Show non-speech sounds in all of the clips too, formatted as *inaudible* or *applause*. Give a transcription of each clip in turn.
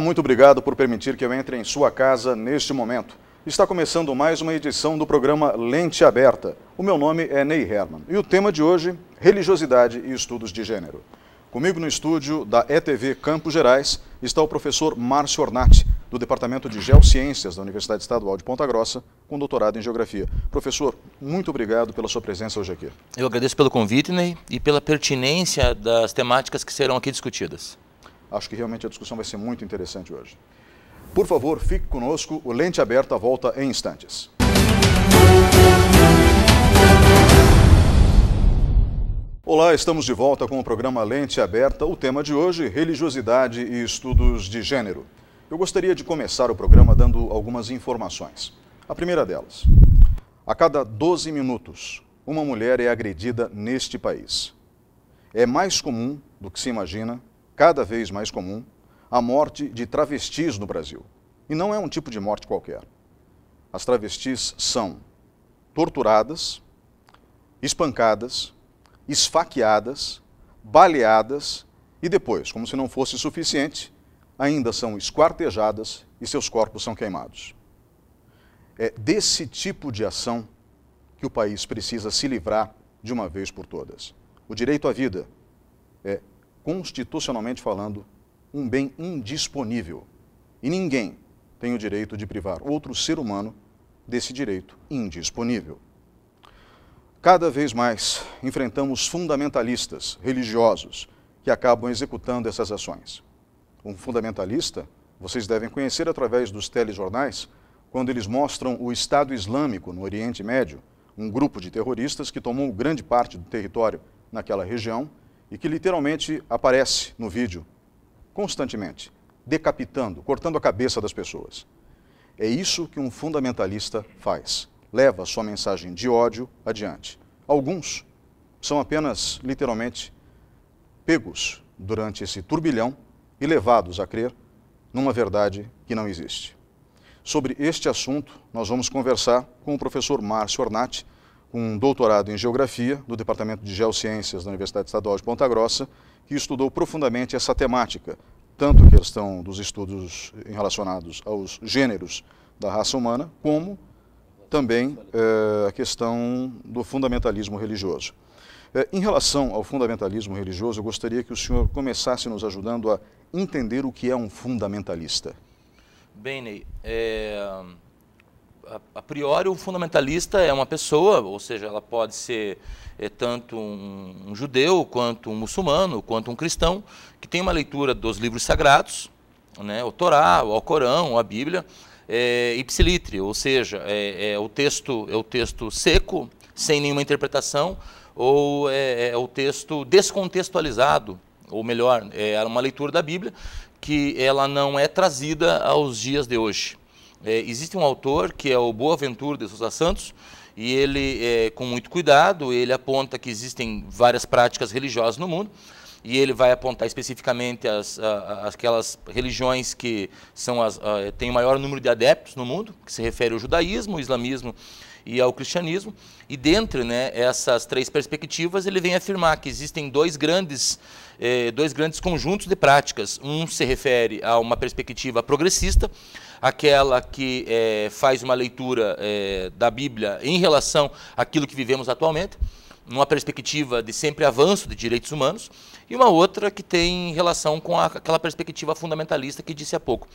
muito obrigado por permitir que eu entre em sua casa neste momento. Está começando mais uma edição do programa Lente Aberta. O meu nome é Ney Herman e o tema de hoje, religiosidade e estudos de gênero. Comigo no estúdio da ETV Campos Gerais está o professor Márcio Ornati, do Departamento de Geociências da Universidade Estadual de Ponta Grossa, com doutorado em Geografia. Professor, muito obrigado pela sua presença hoje aqui. Eu agradeço pelo convite, Ney, e pela pertinência das temáticas que serão aqui discutidas. Acho que realmente a discussão vai ser muito interessante hoje. Por favor, fique conosco. O Lente Aberta volta em instantes. Olá, estamos de volta com o programa Lente Aberta. O tema de hoje: religiosidade e estudos de gênero. Eu gostaria de começar o programa dando algumas informações. A primeira delas: a cada 12 minutos, uma mulher é agredida neste país. É mais comum do que se imagina cada vez mais comum a morte de travestis no Brasil. E não é um tipo de morte qualquer. As travestis são torturadas, espancadas, esfaqueadas, baleadas e depois, como se não fosse suficiente, ainda são esquartejadas e seus corpos são queimados. É desse tipo de ação que o país precisa se livrar de uma vez por todas. O direito à vida é constitucionalmente falando, um bem indisponível. E ninguém tem o direito de privar outro ser humano desse direito indisponível. Cada vez mais enfrentamos fundamentalistas religiosos que acabam executando essas ações. Um fundamentalista, vocês devem conhecer através dos telejornais, quando eles mostram o Estado Islâmico no Oriente Médio, um grupo de terroristas que tomou grande parte do território naquela região e que literalmente aparece no vídeo constantemente, decapitando, cortando a cabeça das pessoas. É isso que um fundamentalista faz. Leva sua mensagem de ódio adiante. Alguns são apenas, literalmente, pegos durante esse turbilhão e levados a crer numa verdade que não existe. Sobre este assunto, nós vamos conversar com o professor Márcio Ornati, com um doutorado em Geografia, do Departamento de Geociências da Universidade Estadual de Ponta Grossa, que estudou profundamente essa temática, tanto a questão dos estudos relacionados aos gêneros da raça humana, como também é, a questão do fundamentalismo religioso. É, em relação ao fundamentalismo religioso, eu gostaria que o senhor começasse nos ajudando a entender o que é um fundamentalista. Bem, Ney, é a, priori, o fundamentalista é uma pessoa, ou seja, ela pode ser é, tanto um, um, judeu, quanto um muçulmano, quanto um cristão, que tem uma leitura dos livros sagrados, né, o Torá, o Alcorão, a Bíblia, é, ipsilitre, ou seja, é, é, o texto, é o texto seco, sem nenhuma interpretação, ou é, é, é o texto descontextualizado, ou melhor, é uma leitura da Bíblia que ela não é trazida aos dias de hoje. É, existe um autor que é o Boaventura de Sousa Santos e ele, é, com muito cuidado, ele aponta que existem várias práticas religiosas no mundo e ele vai apontar especificamente as, as aquelas religiões que são as, a, têm o maior número de adeptos no mundo, que se refere ao judaísmo, ao islamismo e ao cristianismo. E dentre né, essas três perspectivas, ele vem afirmar que existem dois grandes, eh, dois grandes conjuntos de práticas. Um se refere a uma perspectiva progressista, aquela que é, faz uma leitura é, da Bíblia em relação àquilo que vivemos atualmente, numa perspectiva de sempre avanço de direitos humanos, e uma outra que tem relação com a, aquela perspectiva fundamentalista que disse há pouco.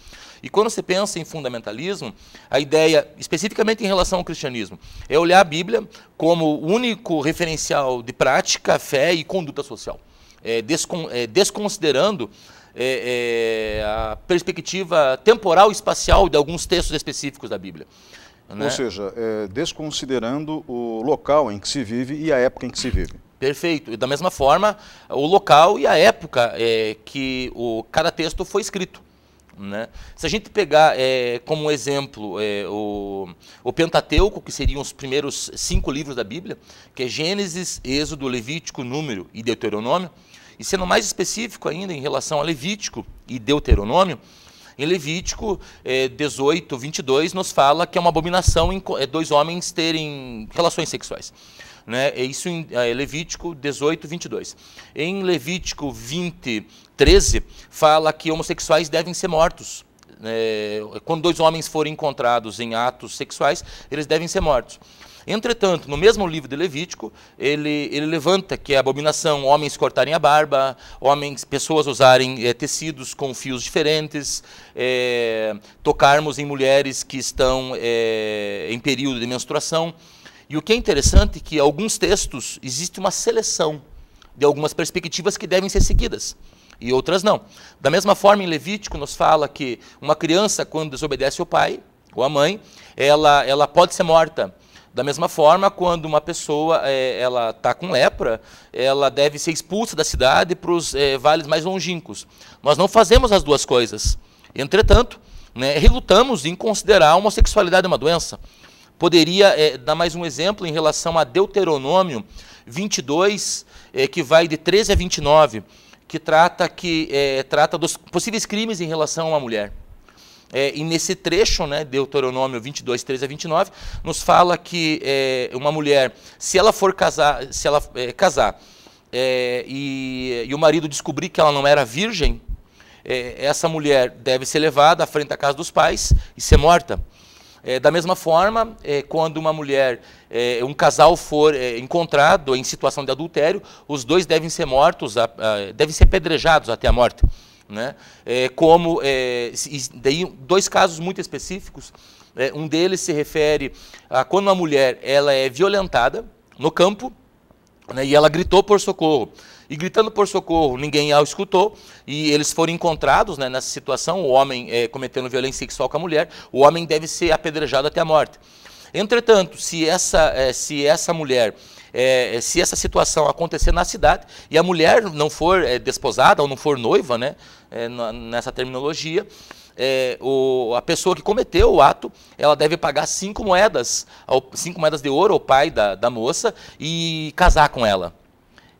E quando se pensa em fundamentalismo, a ideia, especificamente em relação ao cristianismo, é olhar a Bíblia como único referencial de prática, fé e conduta social, é, descon, é, desconsiderando é, é, a perspectiva temporal e espacial de alguns textos específicos da Bíblia. Né? Ou seja, é, desconsiderando o local em que se vive e a época em que se vive. Perfeito. E da mesma forma, o local e a época é, que o, cada texto foi escrito. Né? Se a gente pegar é, como exemplo é, o, o, Pentateuco, que seriam os primeiros cinco livros da Bíblia, que é Gênesis, Êxodo, Levítico, Número e Deuteronômio, e sendo mais específico ainda em relação a Levítico e Deuteronômio, em Levítico é, 18, 22, nos fala que é uma abominação eh, dois homens terem relações sexuais. Né? É isso em eh, Levítico 18, 22. Em Levítico 20, 13, fala que homossexuais devem ser mortos. É, quando dois homens forem encontrados em atos sexuais, eles devem ser mortos. Entretanto, no mesmo livro de Levítico, ele, ele levanta que é abominação homens cortarem a barba, homens, pessoas usarem é, tecidos com fios diferentes, é, tocarmos em mulheres que estão é, em período de menstruação. E o que é interessante é que alguns textos existe uma seleção de algumas perspectivas que devem ser seguidas e outras não. Da mesma forma, em Levítico nos fala que uma criança quando desobedece o pai ou a mãe, ela ela pode ser morta da mesma forma, quando uma pessoa é, ela está com lepra, ela deve ser expulsa da cidade para os é, eh, vales mais longínquos. Nós não fazemos as duas coisas. Entretanto, né, relutamos em considerar a homossexualidade uma doença. Poderia é, dar mais um exemplo em relação a Deuteronômio 22, que vai de 13 a 29, que trata, que, trata dos possíveis crimes em relação a uma mulher. É, e nesse trecho, né, Deuteronômio 22, 13 a 29, nos fala que é, uma mulher, se ela for casar, se ela é, casar é, e, e, o marido descobrir que ela não era virgem, é, essa mulher deve ser levada à frente da casa dos pais e ser morta. É, da mesma forma, quando uma mulher, um casal for encontrado em situação de adultério, os dois devem ser mortos, a, a, devem ser pedrejados até a morte. Né? É, como é, daí dois casos muito específicos. É, um deles se refere a quando uma mulher ela é violentada no campo né, e ela gritou por socorro. E gritando por socorro, ninguém a escutou, e eles foram encontrados né, nessa situação, o homem é, cometendo violência sexual com a mulher, o homem deve ser apedrejado até a morte. Entretanto, se essa, é, se essa mulher é, é se essa situação acontecer na cidade e a mulher não for é, desposada ou não for noiva, né, é, nessa terminologia, é, o, a pessoa que cometeu o ato, ela deve pagar cinco moedas, cinco moedas de ouro ao pai da, da moça e casar com ela.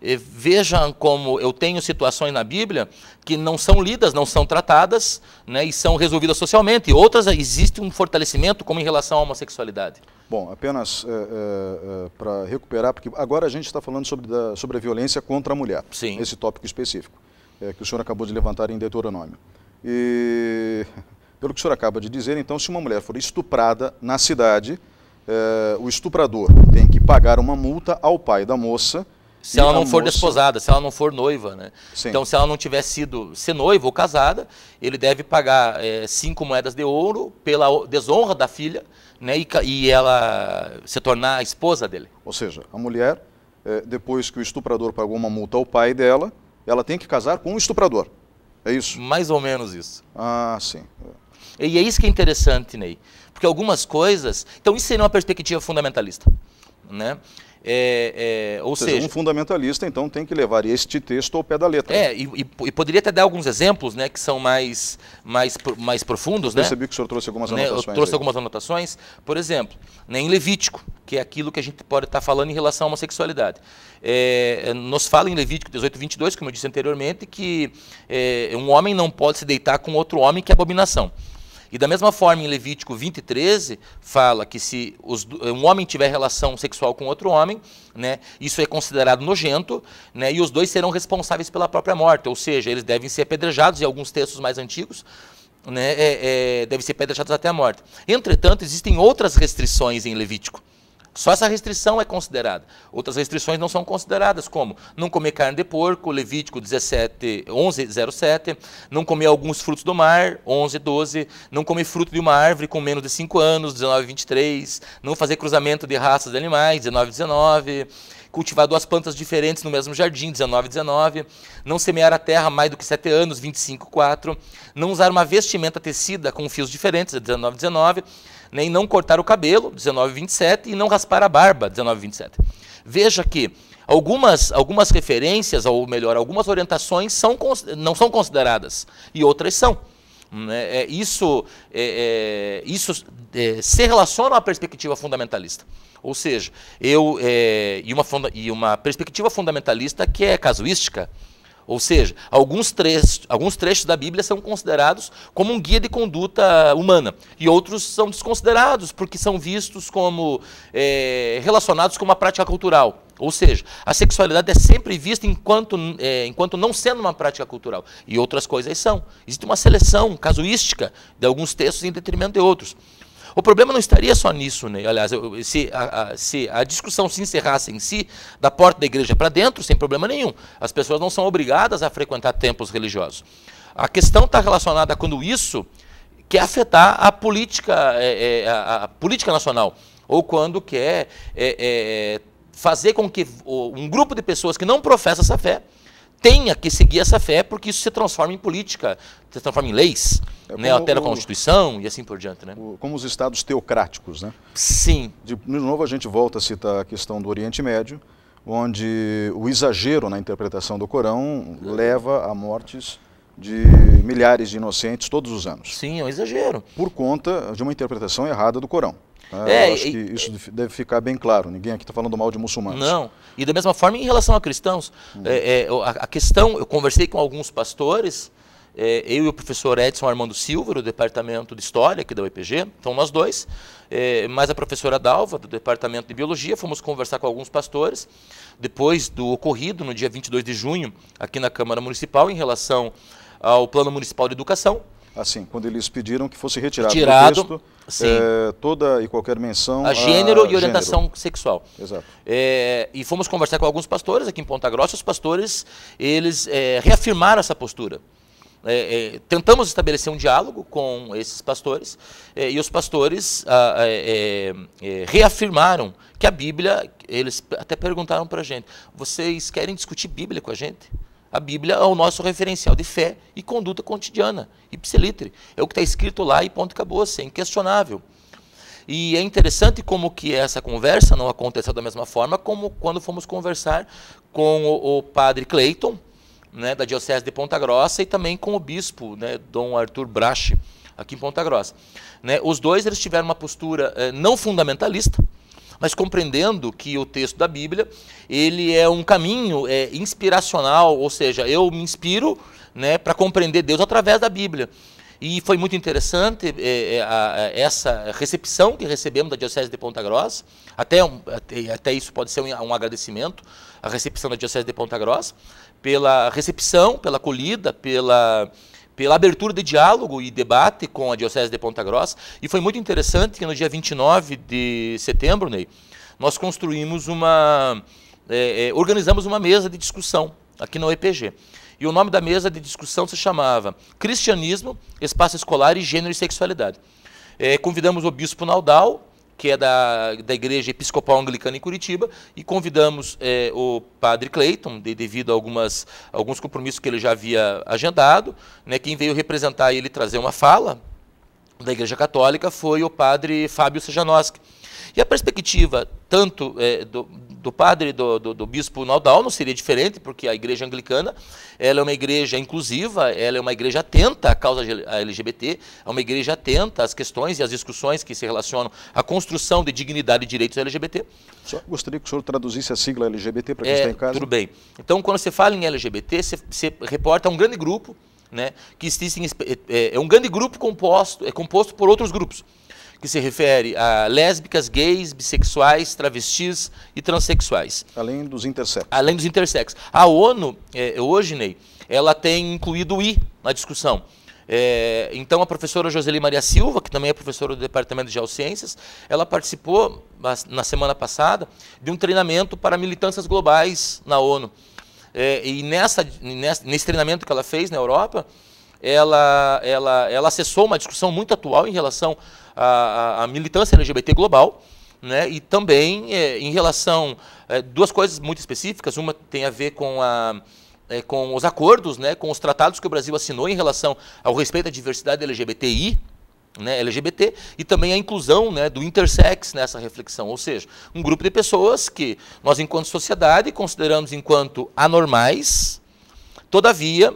E vejam como eu tenho situações na Bíblia que não são lidas, não são tratadas né, e são resolvidas socialmente. E outras, existe um fortalecimento como em relação à homossexualidade. Bom, apenas é, é, para recuperar, porque agora a gente está falando sobre, da, sobre a violência contra a mulher, Sim. esse tópico específico é, que o senhor acabou de levantar em Deuteronômio. E, *laughs* pelo que o senhor acaba de dizer, então, se uma mulher for estuprada na cidade, é, o estuprador tem que pagar uma multa ao pai da moça. Se ela não for moça... desposada, se ela não for noiva, né? Sim. Então, se ela não tiver sido ser noiva ou casada, ele deve pagar é, cinco moedas de ouro pela desonra da filha, né? E, e ela se tornar a esposa dele. Ou seja, a mulher, é, depois que o estuprador pagou uma multa ao pai dela, ela tem que casar com um estuprador. É isso? Mais ou menos isso. Ah, sim. E é isso que é interessante, Ney. Porque algumas coisas. Então, isso seria é uma perspectiva fundamentalista. Né? É, é, ou, ou seja, seja, um fundamentalista então tem que levar este texto ao pé da letra. É, e, e, e, poderia até dar alguns exemplos, né, que são mais mais mais profundos, eu né? Percebi que o senhor trouxe algumas né, anotações. Eu trouxe aí. algumas anotações, por exemplo, né, em Levítico, que é aquilo que a gente pode estar falando em relação à homossexualidade. É, nos fala em Levítico 18, 22, como eu disse anteriormente, que é, um homem não pode se deitar com outro homem que é abominação. E da mesma forma, em Levítico 20, 13, fala que se os, um homem tiver relação sexual com outro homem, né, isso é considerado nojento, né, e os dois serão responsáveis pela própria morte, ou seja, eles devem ser apedrejados, em alguns textos mais antigos, né, é, é, devem ser apedrejados até a morte. Entretanto, existem outras restrições em Levítico. Só essa restrição é considerada. Outras restrições não são consideradas, como não comer carne de porco, Levítico 17, 11:07, não comer alguns frutos do mar, 11:12, não comer fruto de uma árvore com menos de 5 anos, 19:23, não fazer cruzamento de raças de animais, 19:19 cultivar duas plantas diferentes no mesmo jardim, 19, 19, não semear a terra mais do que sete anos, 25, 4, não usar uma vestimenta tecida com fios diferentes, 19, 19, nem não cortar o cabelo, 1927, e não raspar a barba, 1927. Veja que algumas, algumas referências, ou melhor, algumas orientações são, não são consideradas e outras são. Né? É, isso é, é, isso é, se relaciona a uma perspectiva fundamentalista. Ou seja, eu é, e, uma, e uma perspectiva fundamentalista que é casuística, ou seja, alguns trechos, alguns trechos da Bíblia são considerados como um guia de conduta humana e outros são desconsiderados porque são vistos como é, relacionados com uma prática cultural. Ou seja, a sexualidade é sempre vista enquanto, é, enquanto não sendo uma prática cultural e outras coisas são. Existe uma seleção casuística de alguns textos em detrimento de outros. O problema não estaria só nisso, né? aliás, se a, a, se a discussão se encerrasse em si, da porta da igreja para dentro, sem problema nenhum. As pessoas não são obrigadas a frequentar templos religiosos. A questão está relacionada quando isso quer afetar a política, é, é, a, a, política nacional, ou quando quer é, é fazer com que um grupo de pessoas que não professa essa fé tenha que seguir essa fé, porque isso se transforma em política, se transforma em leis, é né, altera a Constituição e assim por diante. Né? O, como os estados teocráticos, né? Sim. De, de novo, a gente volta a citar a questão do Oriente Médio, onde o exagero na interpretação do Corão leva a mortes de milhares de inocentes todos os anos. Sim, é um exagero. Por conta de uma interpretação errada do Corão. Ah, é, eu acho e, que isso deve ficar bem claro. Ninguém aqui está falando mal de muçulmanos. Não. E da mesma forma em relação a cristãos. Hum. É, é, a, a, questão, eu conversei com alguns pastores, é, eu e o professor Edson Armando Silva, do Departamento de História aqui da UEPG, então nós dois, é, mais a professora Dalva, do Departamento de Biologia, fomos conversar com alguns pastores, depois do ocorrido no dia 22 de junho, aqui na Câmara Municipal, em relação ao Plano Municipal de Educação, assim, quando eles pediram que fosse retirado, retirado texto, é, toda e qualquer menção a gênero a e orientação gênero. sexual. Exato. É, e fomos conversar com alguns pastores aqui em Ponta Grossa. Os pastores eles é, reafirmaram essa postura. É, é, tentamos estabelecer um diálogo com esses pastores é, e os pastores a, ah, a, reafirmaram que a Bíblia. Eles até perguntaram para a gente: vocês querem discutir Bíblia com a gente? A Bíblia é o nosso referencial de fé e conduta cotidiana, ipsilitre. É o que está escrito lá e ponto acabou, assim, é inquestionável. E é interessante como que essa conversa não aconteceu da mesma forma como quando fomos conversar com o, o padre Clayton, né, da Diocese de Ponta Grossa, e também com o bispo, né, Dom Arthur Brache, aqui em Ponta Grossa. Né, os dois eles tiveram uma postura eh, não fundamentalista, mas compreendendo que o texto da Bíblia ele é um caminho é, inspiracional, ou seja, eu me inspiro né, para compreender Deus através da Bíblia. E foi muito interessante é, é a, essa recepção que recebemos da Diocese de Ponta Grossa. Até, um, até, até, isso pode ser um, um, agradecimento, a recepção da Diocese de Ponta Grossa, pela recepção, pela acolhida, pela pela abertura de diálogo e debate com a Diocese de Ponta Grossa. E foi muito interessante que no dia 29 de setembro, Ney, nós construímos uma. É, é, organizamos uma mesa de discussão aqui no EPG E o nome da mesa de discussão se chamava Cristianismo, Espaço Escolar e Gênero e Sexualidade. É, convidamos o Bispo Naudal, que é da, da Igreja Episcopal Anglicana em Curitiba, e convidamos é, o padre Clayton, de, devido a algumas, alguns compromissos que ele já havia agendado. Né, quem veio representar ele trazer uma fala da Igreja Católica foi o padre Fábio Sejanoski. E a perspectiva, tanto é, do, do padre do, do, do bispo Naldal não seria diferente, porque a igreja anglicana ela é uma igreja inclusiva, ela é uma igreja atenta à causa LGBT, é uma igreja atenta às questões e às discussões que se relacionam à construção de dignidade e direitos LGBT. Só gostaria que o senhor traduzisse a sigla LGBT para quem é, está em casa. Tudo bem. Então, quando você fala em LGBT, você, você reporta um grande grupo, né, que existem, é, é, é um grande grupo composto, é composto por outros grupos que se refere a lésbicas, gays, bissexuais, travestis e transexuais. Além dos intersexos. Além dos intersexos. A ONU, é, hoje, Ney, ela tem incluído o I na discussão. É, então, a professora Joseli Maria Silva, que também é professora do Departamento de Geociências, ela participou, na semana passada, de um treinamento para militâncias globais na ONU. É, e nessa, nesse treinamento que ela fez na Europa, ela, ela, ela acessou uma discussão muito atual em relação a, a militância LGBT global. Né? E também é, em relação é, duas coisas muito específicas. Uma tem a ver com a é, com os acordos, né, com os tratados que o Brasil assinou em relação ao respeito à diversidade LGBTI, né, LGBT, e também a inclusão né, do intersex nessa reflexão, ou seja, um grupo de pessoas que nós, enquanto sociedade, consideramos enquanto anormais, todavia,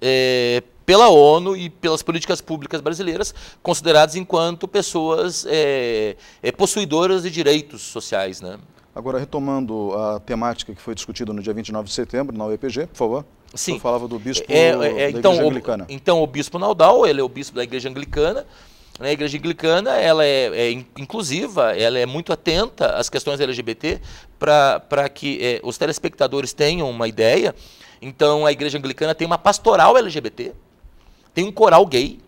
é, pela ONU e pelas políticas públicas brasileiras, consideradas enquanto pessoas é, é, possuidoras de direitos sociais. Né? Agora, retomando a temática que foi discutida no dia 29 de setembro, na UEPG, por favor. Sim. Eu falava do bispo é, é, é da então, Igreja Anglicana. O, então, o bispo Naudal, ele é o bispo da Igreja Anglicana. Né? A Igreja Anglicana ela é, é inclusiva, ela é muito atenta às questões LGBT para que é, os telespectadores tenham uma ideia. Então, a Igreja Anglicana tem uma pastoral LGBT, tem um coral gay.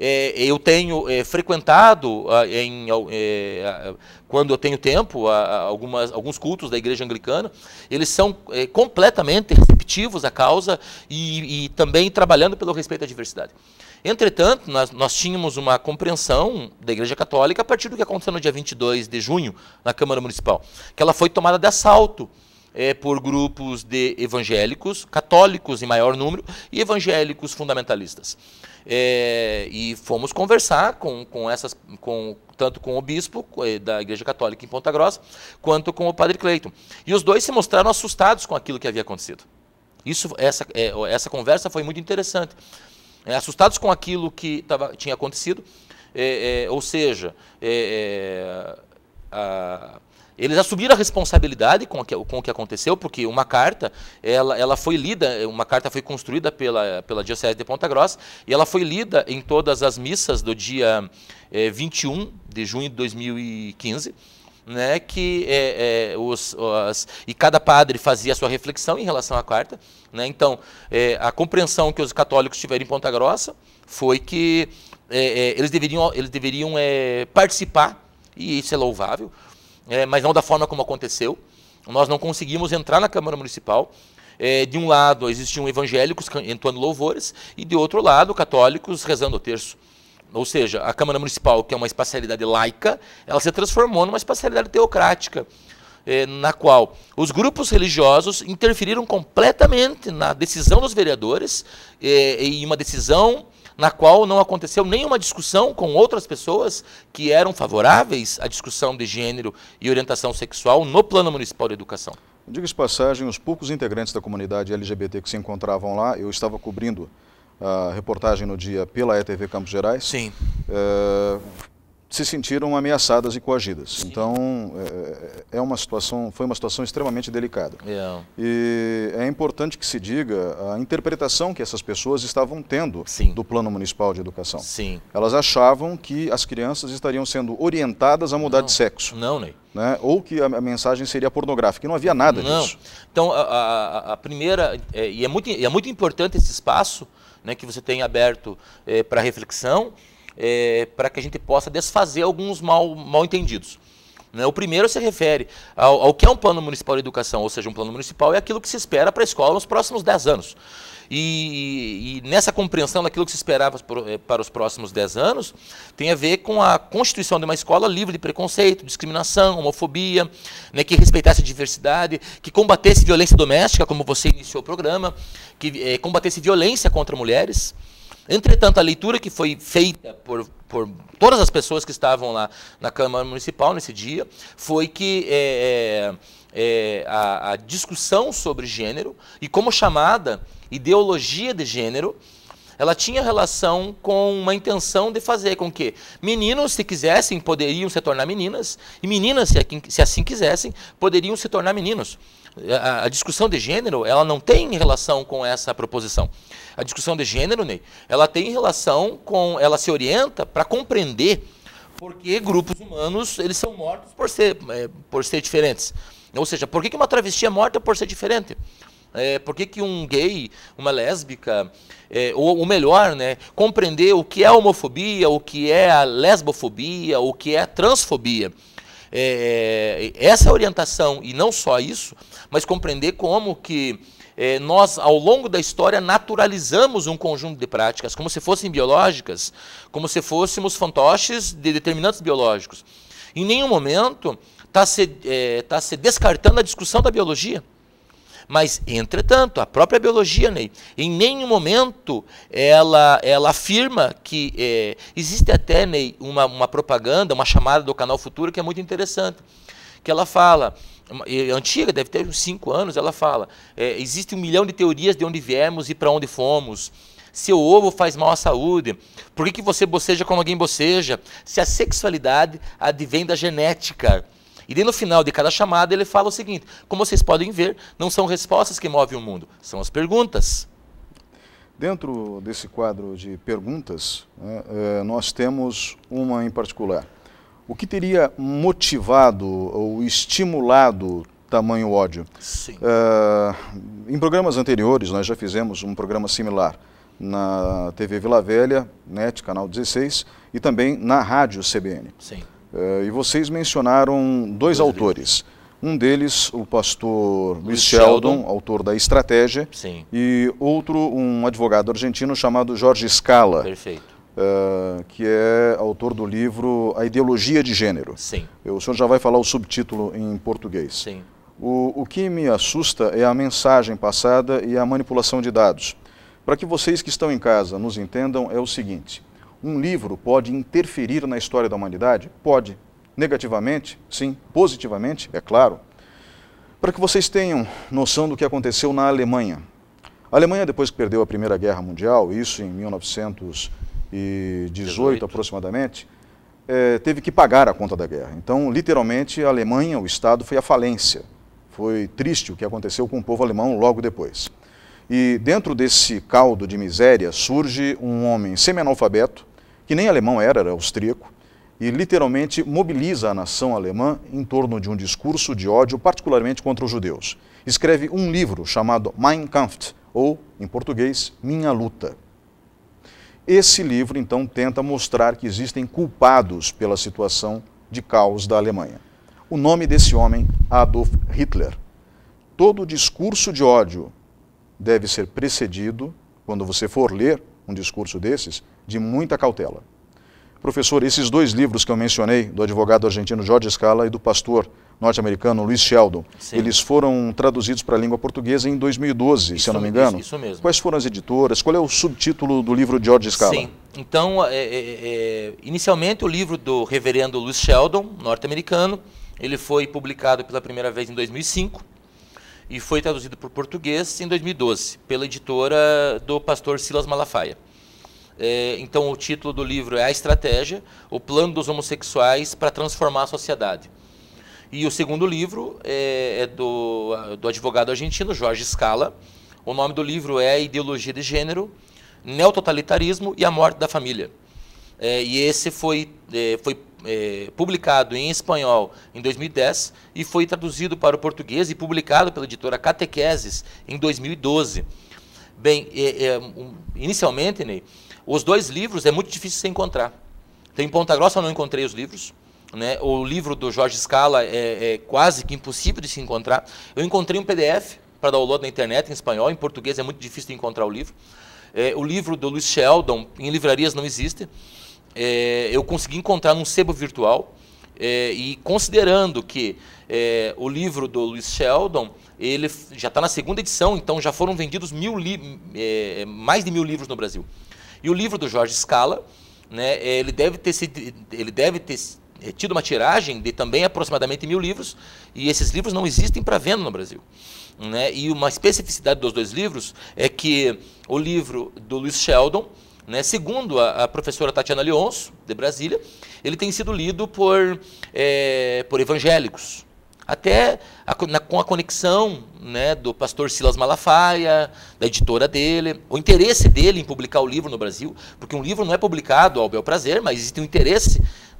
É, eu tenho é, frequentado, ah, em, é, quando eu tenho tempo, algumas, alguns cultos da igreja anglicana. Eles são é, completamente receptivos à causa e, e, também trabalhando pelo respeito à diversidade. Entretanto, nós, nós tínhamos uma compreensão da Igreja Católica a partir do que aconteceu no dia 22 de junho, na Câmara Municipal, que ela foi tomada de assalto é, por grupos de evangélicos, católicos em maior número, e evangélicos fundamentalistas. É, e fomos conversar com, com essas, com, tanto com o bispo eh, da Igreja Católica em Ponta Grossa, quanto com o padre Cleiton. E os dois se mostraram assustados com aquilo que havia acontecido. Isso, essa, é, essa conversa foi muito interessante. É, assustados com aquilo que tava, tinha acontecido, é, é, ou seja, é, a, eles assumiram a responsabilidade com, que, com o que aconteceu, porque uma carta, ela, ela foi lida, uma carta foi construída pela, pela Diocese de Ponta Grossa, e ela foi lida em todas as missas do dia é, eh, 21 de junho de 2015, né, que é, é, os, os, e cada padre fazia a sua reflexão em relação à carta. Né, então, é, a compreensão que os católicos tiveram em Ponta Grossa foi que eles deveriam, eles deveriam participar, e isso é louvável, é, mas não da forma como aconteceu. Nós não conseguimos entrar na Câmara Municipal. É, de um lado existiam evangélicos entoando louvores e de outro lado católicos rezando o terço. Ou seja, a Câmara Municipal, que é uma espacialidade laica, ela se transformou numa espacialidade teocrática, é, na qual os grupos religiosos interferiram completamente na decisão dos vereadores eh, é, em uma decisão na qual não aconteceu nenhuma discussão com outras pessoas que eram favoráveis à discussão de gênero e orientação sexual no Plano Municipal de Educação. Diga-se passagem, os poucos integrantes da comunidade LGBT que se encontravam lá, eu estava cobrindo a reportagem no dia pela ETV Campos Gerais. Sim. É se sentiram ameaçadas e coagidas. Sim. Então é, é, uma situação, foi uma situação extremamente delicada. Yeah. É. E é importante que se diga a interpretação que essas pessoas estavam tendo Sim. do plano municipal de educação. Sim. Elas achavam que as crianças estariam sendo orientadas a mudar não. de sexo. Não, Ney. Né? Ou que a, mensagem seria pornográfica. E não havia nada não. disso. Então a, a, a primeira é, e é muito, é muito importante esse espaço. Né, que você tem aberto é, para reflexão é, para que a gente possa desfazer alguns mal, mal entendidos. Né? O primeiro se refere ao, ao, que é um plano municipal de educação, ou seja, um plano municipal é aquilo que se espera para a escola nos próximos 10 anos. E, e, nessa compreensão daquilo que se esperava é, para os próximos 10 anos, tem a ver com a constituição de uma escola livre de preconceito, discriminação, homofobia, né, que respeitasse a diversidade, que combatesse violência doméstica, como você iniciou o programa, que é, combatesse violência contra mulheres. Entretanto, a leitura que foi feita por, por todas as pessoas que estavam lá na Câmara Municipal nesse dia foi que é, é, é a, a discussão sobre gênero e como chamada ideologia de gênero ela tinha relação com uma intenção de fazer com que meninos, se quisessem, poderiam se tornar meninas, e meninas, se assim quisessem, poderiam se tornar meninos. A, discussão de gênero, ela não tem relação com essa proposição. A discussão de gênero, Ney, ela tem relação com, ela se orienta para compreender porque grupos humanos eles são mortos por ser, eh, por ser diferentes. Ou seja, por que uma travesti é morta por ser diferente? É, por que, que um gay, uma lésbica, é, ou, ou melhor, né, compreender o que é a homofobia, o que é a lesbofobia, o que é a transfobia? É, é essa é orientação, e não só isso, mas compreender como que é, nós, ao longo da história, naturalizamos um conjunto de práticas, como se fossem biológicas, como se fôssemos fantoches de determinantes biológicos. Em nenhum momento está se, é, tá se descartando a discussão da biologia. Mas, entretanto, a própria biologia, Ney, em nenhum momento ela, ela afirma que é, existe até, Ney, uma, uma propaganda, uma chamada do canal Futuro que é muito interessante. Que ela fala é antiga, deve ter uns 5 anos, ela fala: é, existe um milhão de teorias de onde viemos e para onde fomos. Se o ovo faz mal à saúde, por que, que você boceja como alguém boceja? Se a sexualidade advém da genética. E daí no final de cada chamada ele fala o seguinte: como vocês podem ver, não são respostas que movem o mundo, são as perguntas. Dentro desse quadro de perguntas, né, eh, nós temos uma em particular. O que teria motivado ou estimulado tamanho ódio? Sim. Eh, em programas anteriores, nós já fizemos um programa similar na TV Vila Velha, NET, Canal 16, e também na Rádio CBN. Sim. Uh, e vocês mencionaram dois, dois autores. Livros. Um deles, o pastor Luiz Sheldon, Sheldon, autor da Estratégia. Sim. E outro, um advogado argentino chamado Jorge Scala. Perfeito. Uh, que é autor do livro A Ideologia de Gênero. Sim. O senhor já vai falar o subtítulo em português. Sim. O, o que me assusta é a mensagem passada e a manipulação de dados. Para que vocês que estão em casa nos entendam, é o seguinte: um livro pode interferir na história da humanidade? Pode. Negativamente? Sim. Positivamente? É claro. Para que vocês tenham noção do que aconteceu na Alemanha. A Alemanha, depois que perdeu a Primeira Guerra Mundial, isso em 1918 18. aproximadamente, é, teve que pagar a conta da guerra. Então, literalmente, a Alemanha, o Estado, foi à falência. Foi triste o que aconteceu com o povo alemão logo depois. E dentro desse caldo de miséria surge um homem semi-analfabeto, que nem alemão era, era austríaco, e literalmente mobiliza a nação alemã em torno de um discurso de ódio, particularmente contra os judeus. Escreve um livro chamado Mein Kampf, ou, em português, Minha Luta. Esse livro, então, tenta mostrar que existem culpados pela situação de caos da Alemanha. O nome desse homem, Adolf Hitler. Todo o discurso de ódio deve ser precedido, quando você for ler um discurso desses, de muita cautela. Professor, esses dois livros que eu mencionei, do advogado argentino Jorge Scala e do pastor norte-americano Luiz Sheldon, Sim. eles foram traduzidos para a língua portuguesa em 2012, isso, se eu não me engano. Isso, mesmo. Quais foram as editoras? Qual é o subtítulo do livro de Jorge Scala? Sim, então, é, é, é, é inicialmente o livro do reverendo Luiz Sheldon, norte-americano, ele foi publicado pela primeira vez em 2005 e foi traduzido para o português em 2012 pela editora do pastor Silas Malafaia. É, então, o título do livro é A Estratégia: O Plano dos Homossexuais para Transformar a Sociedade. E o segundo livro é, é do, do advogado argentino Jorge Scala. O nome do livro é Ideologia de Gênero, Neototalitarismo e a Morte da Família. É, e esse foi, é, foi é, publicado em espanhol em 2010 e foi traduzido para o português e publicado pela editora Catequeses em 2012. Bem, é, é, um, inicialmente, Ney, os dois livros é muito difícil se encontrar. Então, em Ponta Grossa eu não encontrei os livros. Né? O livro do Jorge Scala é, é quase que impossível de se encontrar. Eu encontrei um PDF para download na internet em espanhol, em português é muito difícil de encontrar o livro. É, o livro do Luiz Sheldon em livrarias não existe é, eu consegui encontrar num sebo virtual. É, e considerando que é, o livro do Lewis Sheldon ele já está na segunda edição, então já foram vendidos mil li, é, mais de mil livros no Brasil. E o livro do Jorge Scala, né, ele deve ter sido, ele deve ter é, tido uma tiragem de também aproximadamente mil livros, e esses livros não existem para venda no Brasil. Né? E uma especificidade dos dois livros é que o livro do Lewis Sheldon né? Segundo a, a, professora Tatiana Leonso, de Brasília, ele tem sido lido por, é, por evangélicos. Até a, na, com a conexão né, do pastor Silas Malafaia, da editora dele, o interesse dele em publicar o livro no Brasil, porque um livro não é publicado ao bel prazer, mas existe um interesse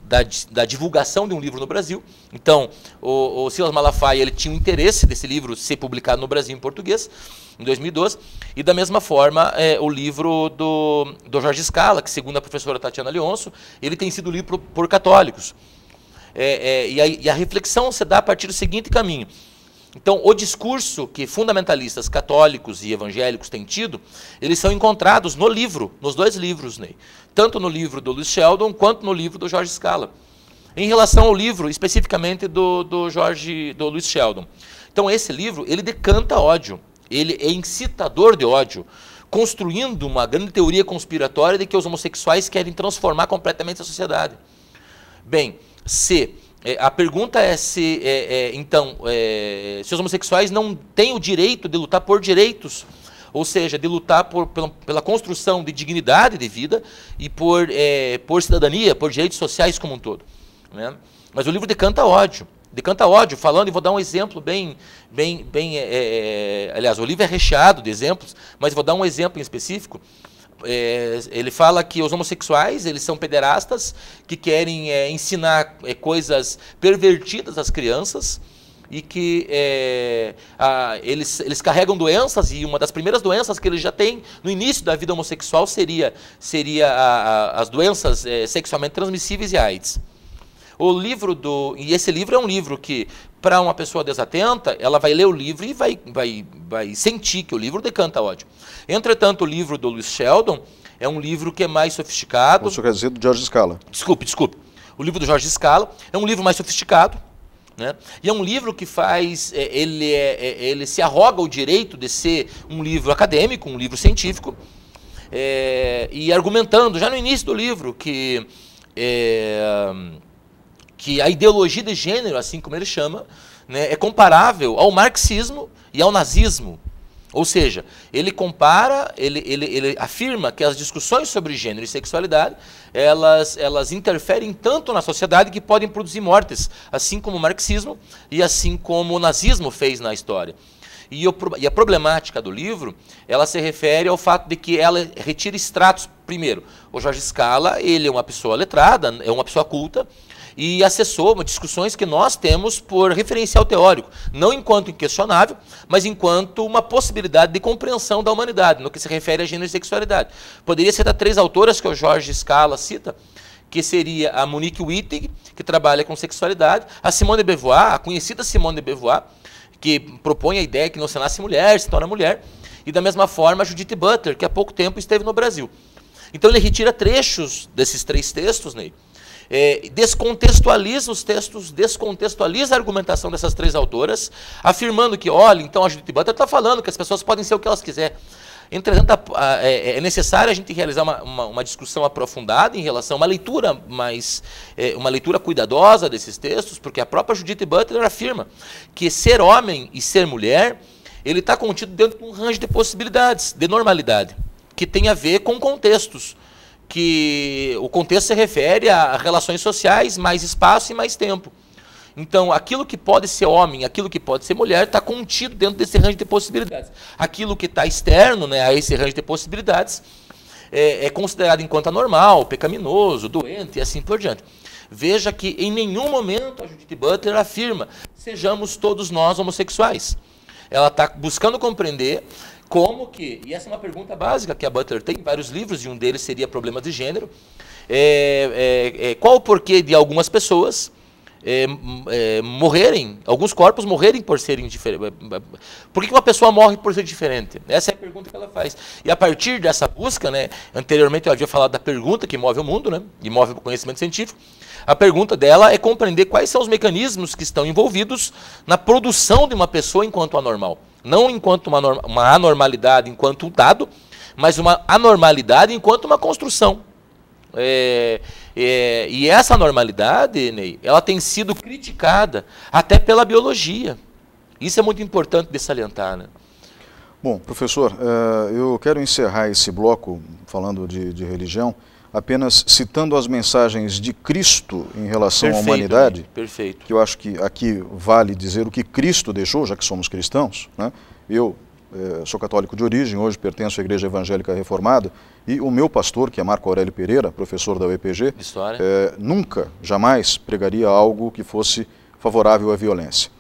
da, da, divulgação de um livro no Brasil. Então, o, o, Silas Malafaia ele tinha o interesse desse livro ser publicado no Brasil em português, em 2012, e da mesma forma é, o livro do, do Jorge Scala, que segundo a professora Tatiana Leonso, ele tem sido lido por, por católicos. É, é, e, a, e a reflexão se dá a partir do seguinte caminho. Então, o discurso que fundamentalistas católicos e evangélicos têm tido, eles são encontrados no livro, nos dois livros, Ney. Tanto no livro do Luiz Sheldon quanto no livro do Jorge Scala. Em relação ao livro, especificamente do, do Jorge, do Lewis Sheldon. Então, esse livro, ele decanta ódio. Ele é incitador de ódio, construindo uma grande teoria conspiratória de que os homossexuais querem transformar completamente a sociedade. Bem, se é, a pergunta é se, é, é, então, é, se os homossexuais não têm o direito de lutar por direitos, ou seja, de lutar por, pela, pela construção de dignidade de vida e por, é, por cidadania, por direitos sociais como um todo. Né? Mas o livro decanta ódio. Decanta ódio, falando, e vou dar um exemplo bem. bem, bem é, aliás, o livro é recheado de exemplos, mas vou dar um exemplo em específico é, ele fala que os homossexuais eles são pederastas que querem é, ensinar é, coisas pervertidas às crianças e que é, a, eles, eles carregam doenças e uma das primeiras doenças que eles já têm no início da vida homossexual seria seria a, a, as doenças é, sexualmente transmissíveis e AIDS. O livro do. E esse livro é um livro que, para uma pessoa desatenta, ela vai ler o livro e vai, vai, vai sentir que o livro decanta ódio. Entretanto, o livro do Lewis Sheldon é um livro que é mais sofisticado. O senhor quer dizer do George Scala? Desculpe, desculpe. O livro do George Scala é um livro mais sofisticado. Né? E é um livro que faz. É, ele, é, é, ele se arroga o direito de ser um livro acadêmico, um livro científico. É, e argumentando já no início do livro que é, que a ideologia de gênero, assim como ele chama, né, é comparável ao marxismo e ao nazismo. Ou seja, ele compara, ele, ele, ele afirma que as discussões sobre gênero e sexualidade elas, elas interferem tanto na sociedade que podem produzir mortes, assim como o marxismo e assim como o nazismo fez na história. E, o e a problemática do livro, ela se refere ao fato de que ela retira extratos. Primeiro, o Jorge Scala, ele é uma pessoa letrada, é uma pessoa culta, e acessou discussões que nós temos por referencial teórico, não enquanto inquestionável, mas enquanto uma possibilidade de compreensão da humanidade, no que se refere a gênero e sexualidade. Poderia citar três autoras que o Jorge Scala cita, que seria a Monique Wittig, que trabalha com sexualidade, a Simone de Beauvoir, a conhecida Simone de Beauvoir, que propõe a ideia que não se nasce mulher, se torna mulher, e da mesma forma a Judith Butler, que há pouco tempo esteve no Brasil. Então ele retira trechos desses três textos, Ney, né? é, descontextualiza os textos, descontextualiza a argumentação dessas três autoras, afirmando que, olha, então a Judith Butler está falando que as pessoas podem ser o que elas quiser. Entretanto, é, é necessário a gente realizar uma, uma, uma, discussão aprofundada em relação a uma leitura mais, é, uma leitura cuidadosa desses textos, porque a própria Judith Butler afirma que ser homem e ser mulher, ele está contido dentro de um range de possibilidades, de normalidade, que tem a ver com contextos que o contexto se refere a relações sociais, mais espaço e mais tempo. Então, aquilo que pode ser homem, aquilo que pode ser mulher, está contido dentro desse range de possibilidades. Aquilo que está externo né, a esse range de possibilidades é, é considerado enquanto anormal, pecaminoso, doente e assim por diante. Veja que em nenhum momento a Judith Butler afirma sejamos todos nós homossexuais. Ela está buscando compreender como que, e essa é uma pergunta básica que a Butler tem em vários livros, e um deles seria Problemas de gênero, é, é, é, qual o porquê de algumas pessoas é, é, morrerem, alguns corpos morrerem por serem diferentes? Por que uma pessoa morre por ser diferente? Essa é a pergunta que ela faz. E a partir dessa busca, né, anteriormente eu havia falado da pergunta que move o mundo, né, e move o conhecimento científico, a pergunta dela é compreender quais são os mecanismos que estão envolvidos na produção de uma pessoa enquanto anormal. Não enquanto uma, uma anormalidade enquanto um dado, mas uma anormalidade enquanto uma construção. É, é, e essa anormalidade, Ney, ela tem sido criticada até pela biologia. Isso é muito importante de salientar. Né? Bom, professor, eh, eu quero encerrar esse bloco falando de, de religião apenas citando as mensagens de Cristo em relação perfeito, à humanidade, perfeito. que eu acho que aqui vale dizer o que Cristo deixou, já que somos cristãos. Né? Eu eh, sou católico de origem, hoje pertenço à Igreja Evangélica Reformada, e o meu pastor, que é Marco Aurélio Pereira, professor da UEPG, eh, nunca, jamais pregaria algo que fosse favorável à violência.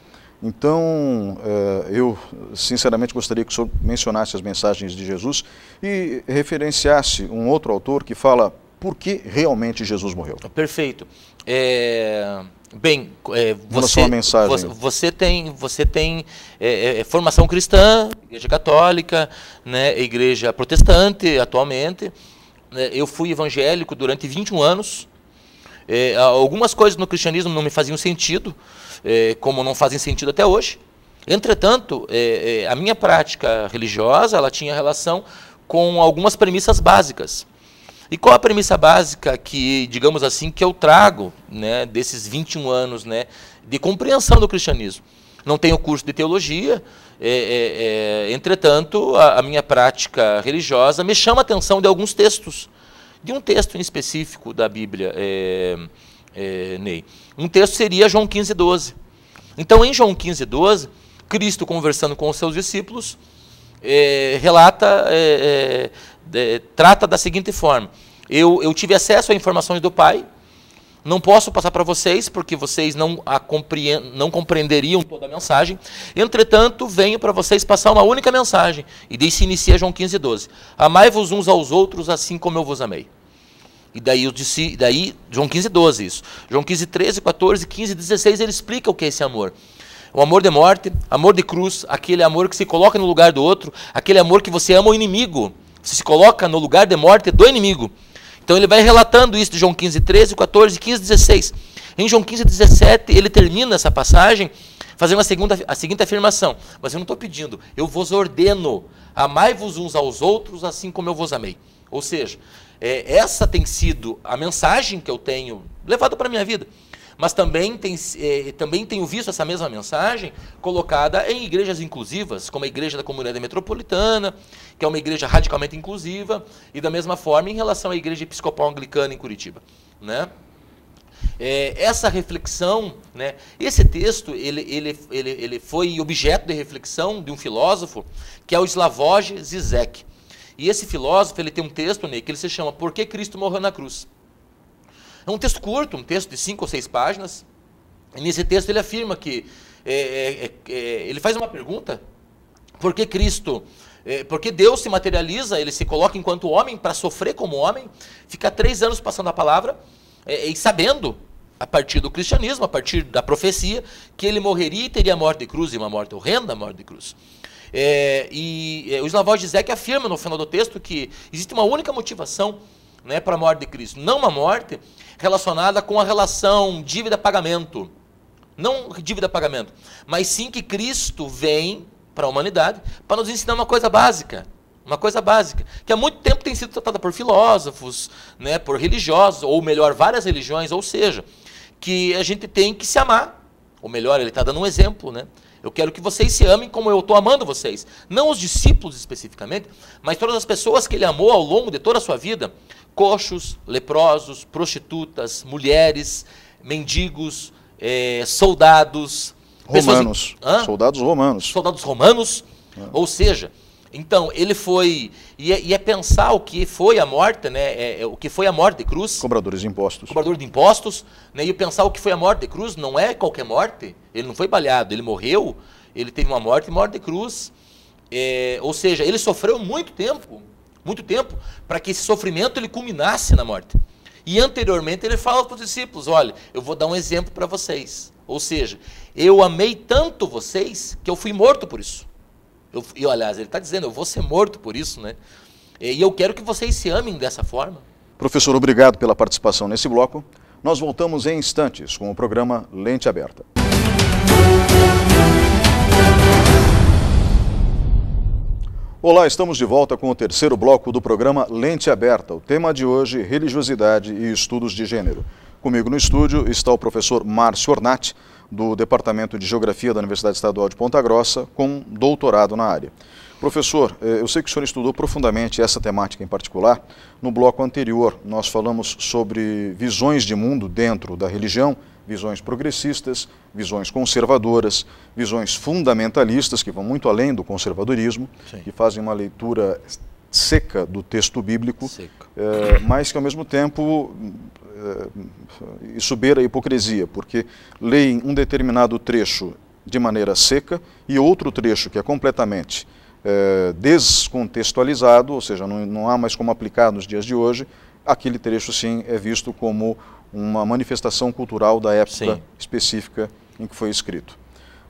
Então, é, eu sinceramente gostaria que o senhor mencionasse as mensagens de Jesus e referenciasse um outro autor que fala por que realmente Jesus morreu. Perfeito. É... Bem, é, você, você, você, tem, você tem é, é, é, formação cristã, igreja católica, né, igreja protestante atualmente. Né, eu fui evangélico durante 21 anos. É, algumas coisas no cristianismo não me faziam sentido. É, como não fazem sentido até hoje. Entretanto, é, é, a minha prática religiosa ela tinha relação com algumas premissas básicas. E qual a premissa básica que, digamos assim, que eu trago né, desses 21 anos né, de compreensão do cristianismo? Não tenho curso de teologia, é, é, é, entretanto, a, a, minha prática religiosa me chama a atenção de alguns textos, de um texto em específico da Bíblia, Ney. Um texto seria João 15, 12. Então, em João 15, 12, Cristo conversando com os seus discípulos, é, relata, é, é, trata da seguinte forma: eu, eu tive acesso a informações do Pai, não posso passar para vocês, porque vocês não, a compreend, não compreenderiam toda a mensagem. Entretanto, venho para vocês passar uma única mensagem. E daí se inicia João 15, 12. Amai-vos uns aos outros, assim como eu vos amei. E daí, eu disse, daí João 15, 12 isso. João 15, 13, 14, 15, 16, ele explica o que é esse amor. O amor de morte, amor de cruz, aquele amor que se coloca no lugar do outro, aquele amor que você ama o inimigo. Você se coloca no lugar de morte do inimigo. Então ele vai relatando isso de João 15, 13, 14, 15, 16. Em João 15, 17, ele termina essa passagem fazendo a, segunda, a seguinte afirmação. Mas eu não estou pedindo, eu vos ordeno, amai-vos uns aos outros assim como eu vos amei. Ou seja, é, essa tem sido a mensagem que eu tenho levado para a minha vida. Mas também, tem, é, também tenho visto essa mesma mensagem colocada em igrejas inclusivas, como a Igreja da Comunidade Metropolitana, que é uma igreja radicalmente inclusiva, e da mesma forma em relação à Igreja Episcopal Anglicana em Curitiba. Né? É, essa reflexão, né, esse texto, ele, ele, ele, ele foi objeto de reflexão de um filósofo, que é o Slavoj Zizek. E esse filósofo, ele tem um texto, nele que ele se chama Por que Cristo morreu na cruz? É um texto curto, um texto de cinco ou seis páginas. E nesse texto ele afirma que, é, é, é, é ele faz uma pergunta, por que Cristo é, porque Deus se materializa, ele se coloca enquanto homem para sofrer como homem, fica três anos passando a palavra e sabendo, a partir do cristianismo, a partir da profecia, que ele morreria e teria morte de cruz, e uma morte horrenda, morte de cruz. É, e é, o Slavoj Zizek afirma no final do texto que existe uma única motivação né, para a morte de Cristo, não uma morte relacionada com a relação dívida-pagamento. Não dívida-pagamento, mas sim que Cristo vem para a humanidade para nos ensinar uma coisa básica, uma coisa básica, que há muito tempo tem sido tratada por filósofos, né, por religiosos, ou melhor, várias religiões, ou seja, que a gente tem que se amar. Ou melhor, ele está dando um exemplo, né? Eu quero que vocês se amem como eu estou amando vocês. Não os discípulos especificamente, mas todas as pessoas que ele amou ao longo de toda a sua vida: coxos, leprosos, prostitutas, mulheres, mendigos, eh, soldados. Romanos. Pessoas... Soldados romanos. Soldados romanos. É. Ou seja, então, ele foi. E é, e é, pensar o que foi a morte, né? É, é, o que foi a morte de cruz. Cobradores de impostos. Cobrador de impostos, né? E pensar o que foi a morte de cruz não é qualquer morte. Ele não foi baleado, ele morreu, ele teve uma morte e morte de cruz. É, ou seja, ele sofreu muito tempo, muito tempo, para que esse sofrimento ele culminasse na morte. E anteriormente ele fala para os discípulos: olha, eu vou dar um exemplo para vocês. Ou seja, eu amei tanto vocês que eu fui morto por isso. Eu, e, aliás, ele está dizendo, eu vou ser morto por isso, né? E eu quero que vocês se amem dessa forma. Professor, obrigado pela participação nesse bloco. Nós voltamos em instantes com o programa Lente Aberta. Olá, estamos de volta com o terceiro bloco do programa Lente Aberta. O tema de hoje, religiosidade e estudos de gênero. Comigo no estúdio está o professor Márcio Ornati, do Departamento de Geografia da Universidade Estadual de Ponta Grossa, com doutorado na área. Professor, eh, eu sei que o senhor estudou profundamente essa temática em particular. No bloco anterior, nós falamos sobre visões de mundo dentro da religião, visões progressistas, visões conservadoras, visões fundamentalistas, que vão muito além do conservadorismo, Sim. que fazem uma leitura seca do texto bíblico, é, mas que ao mesmo tempo eh, e subir a hipocrisia, porque leem um determinado trecho de maneira seca e outro trecho que é completamente é, descontextualizado, ou seja, não, não, há mais como aplicar nos dias de hoje, aquele trecho sim é visto como uma manifestação cultural da época sim. específica em que foi escrito.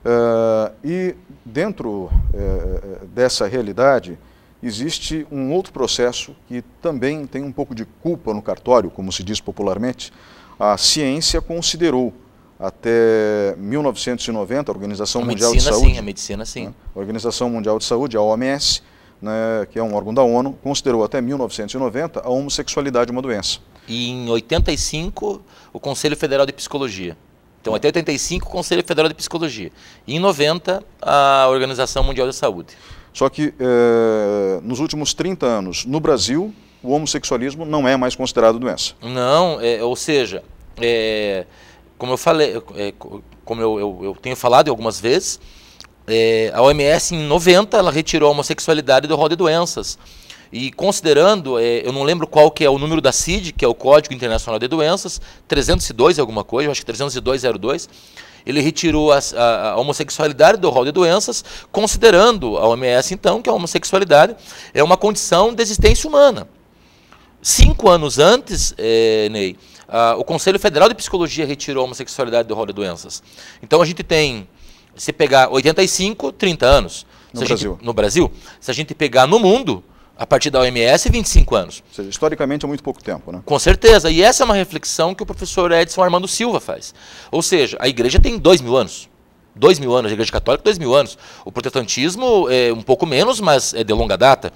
É, e dentro é, dessa realidade, existe um outro processo que também tem um pouco de culpa no cartório, como se diz popularmente. A ciência considerou até 1990, a Organização a Mundial de Saúde. Sim, a medicina sim. Né? A Organização Mundial de Saúde, a OMS, né, que é um órgão da ONU, considerou até 1990 a homossexualidade uma doença. E em 85, o Conselho Federal de Psicologia. Então, até 85, o Conselho Federal de Psicologia. E em 90, a Organização Mundial da Saúde. Só que eh, nos últimos 30 anos, no Brasil, o homossexualismo não é mais considerado doença. Não, é, ou seja, é, como eu falei, é, como eu, eu, eu, tenho falado algumas vezes, é, a OMS em 90 ela retirou a homossexualidade do rol de doenças. E considerando, é, eu não lembro qual que é o número da CID, que é o Código Internacional de Doenças, 302 alguma coisa, eu acho que 30202, ele retirou a, a, a homossexualidade do rol de doenças, considerando a OMS, então, que a homossexualidade é uma condição de existência humana. Cinco anos antes, é, Ney, a, o Conselho Federal de Psicologia retirou a homossexualidade do rol de doenças. Então a gente tem, se pegar 85, 30 anos. No Brasil. Gente, no Brasil. Se a gente pegar no mundo, a partir da OMS, 25 anos. Ou seja, historicamente é muito pouco tempo, né? Com certeza. E essa é uma reflexão que o professor Edson Armando Silva faz. Ou seja, a igreja tem dois mil anos. Dois mil anos, a igreja católica, dois mil anos. O protestantismo é um pouco menos, mas é de longa data.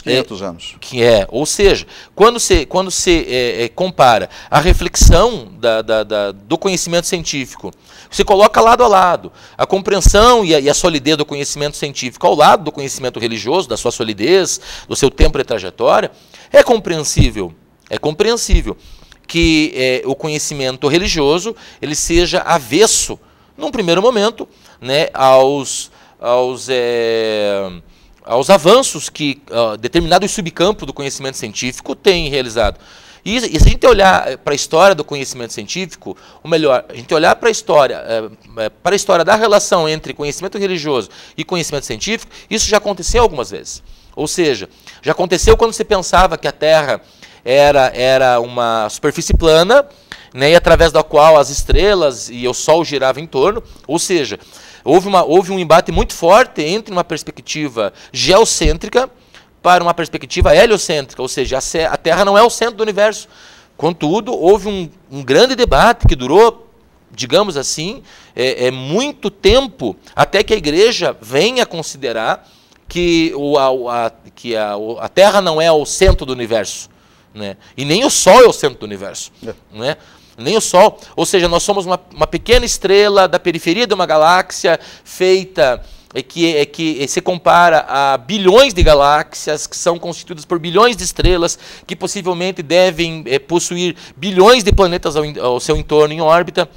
500 é, anos. Que é, ou seja, quando se, quando se é, é, compara a reflexão da, da, da, do conhecimento científico, você coloca lado a lado a compreensão e a, e a, solidez do conhecimento científico ao lado do conhecimento religioso, da sua solidez, do seu tempo e trajetória, é compreensível, é compreensível que é, o conhecimento religioso ele seja avesso, num primeiro momento, né, aos, aos é, aos avanços que uh, determinado subcampo do conhecimento científico tem realizado. E, e se a gente olhar eh, para a história do conhecimento científico, ou melhor, a gente olhar para a história, é, eh, eh, para a história da relação entre conhecimento religioso e conhecimento científico, isso já aconteceu algumas vezes. Ou seja, já aconteceu quando se pensava que a Terra era, era uma superfície plana, né, e através da qual as estrelas e o Sol giravam em torno. Ou seja, Houve, uma, houve um embate muito forte entre uma perspectiva geocêntrica para uma perspectiva heliocêntrica, ou seja, a Terra não é o centro do universo. Contudo, houve um, um grande debate que durou, digamos assim, é, é, muito tempo até que a Igreja venha considerar que, o, a, a que a, a Terra não é o centro do universo. Né? E nem o Sol é o centro do universo. É. Né? nem o Sol. Ou seja, nós somos uma, uma pequena estrela da periferia de uma galáxia feita é que, é que se compara a bilhões de galáxias que são constituídas por bilhões de estrelas que possivelmente devem é, possuir bilhões de planetas ao, ao, seu entorno em órbita.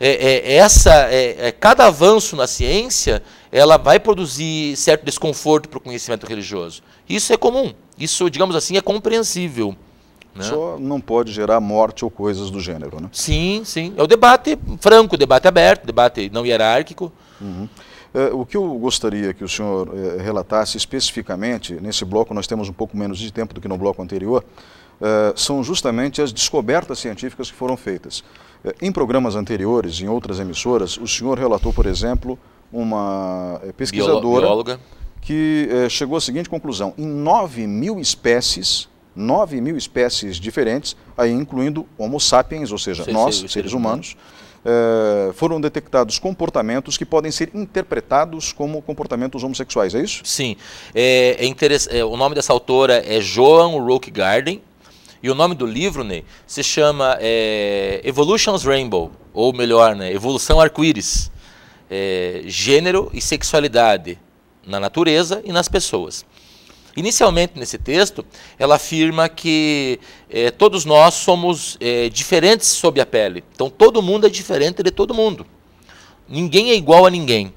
É, é, essa, é, é, cada avanço na ciência ela vai produzir certo desconforto para o conhecimento religioso. Isso é comum. Isso, digamos assim, é compreensível. Né? Só não pode gerar morte ou coisas do gênero, né? Sim, sim. É o debate franco, debate aberto, debate não hierárquico. Uhum. É, o que eu gostaria que o senhor é, relatasse especificamente, nesse bloco nós temos um pouco menos de tempo do que no bloco anterior, é, são justamente as descobertas científicas que foram feitas. É, em programas anteriores, em outras emissoras, o senhor relatou, por exemplo, uma é, pesquisadora Biolo bióloga. que é, chegou à seguinte conclusão: em 9 mil espécies 9 mil espécies diferentes, aí incluindo Homo sapiens, ou seja, nós, seres humanos, é, foram detectados comportamentos que podem ser interpretados como comportamentos homossexuais, é isso? Sim. É, é, é o nome dessa autora é Joan Roque Garden, e o nome do livro, né, se chama é, Evolution's Rainbow, ou melhor, né, Evolução Arco-Íris, é, Gênero e Sexualidade na Natureza e nas Pessoas. Inicialmente, nesse texto, ela afirma que eh, todos nós somos eh, diferentes sob a pele. Então, todo mundo é diferente de todo mundo. Ninguém é igual a ninguém.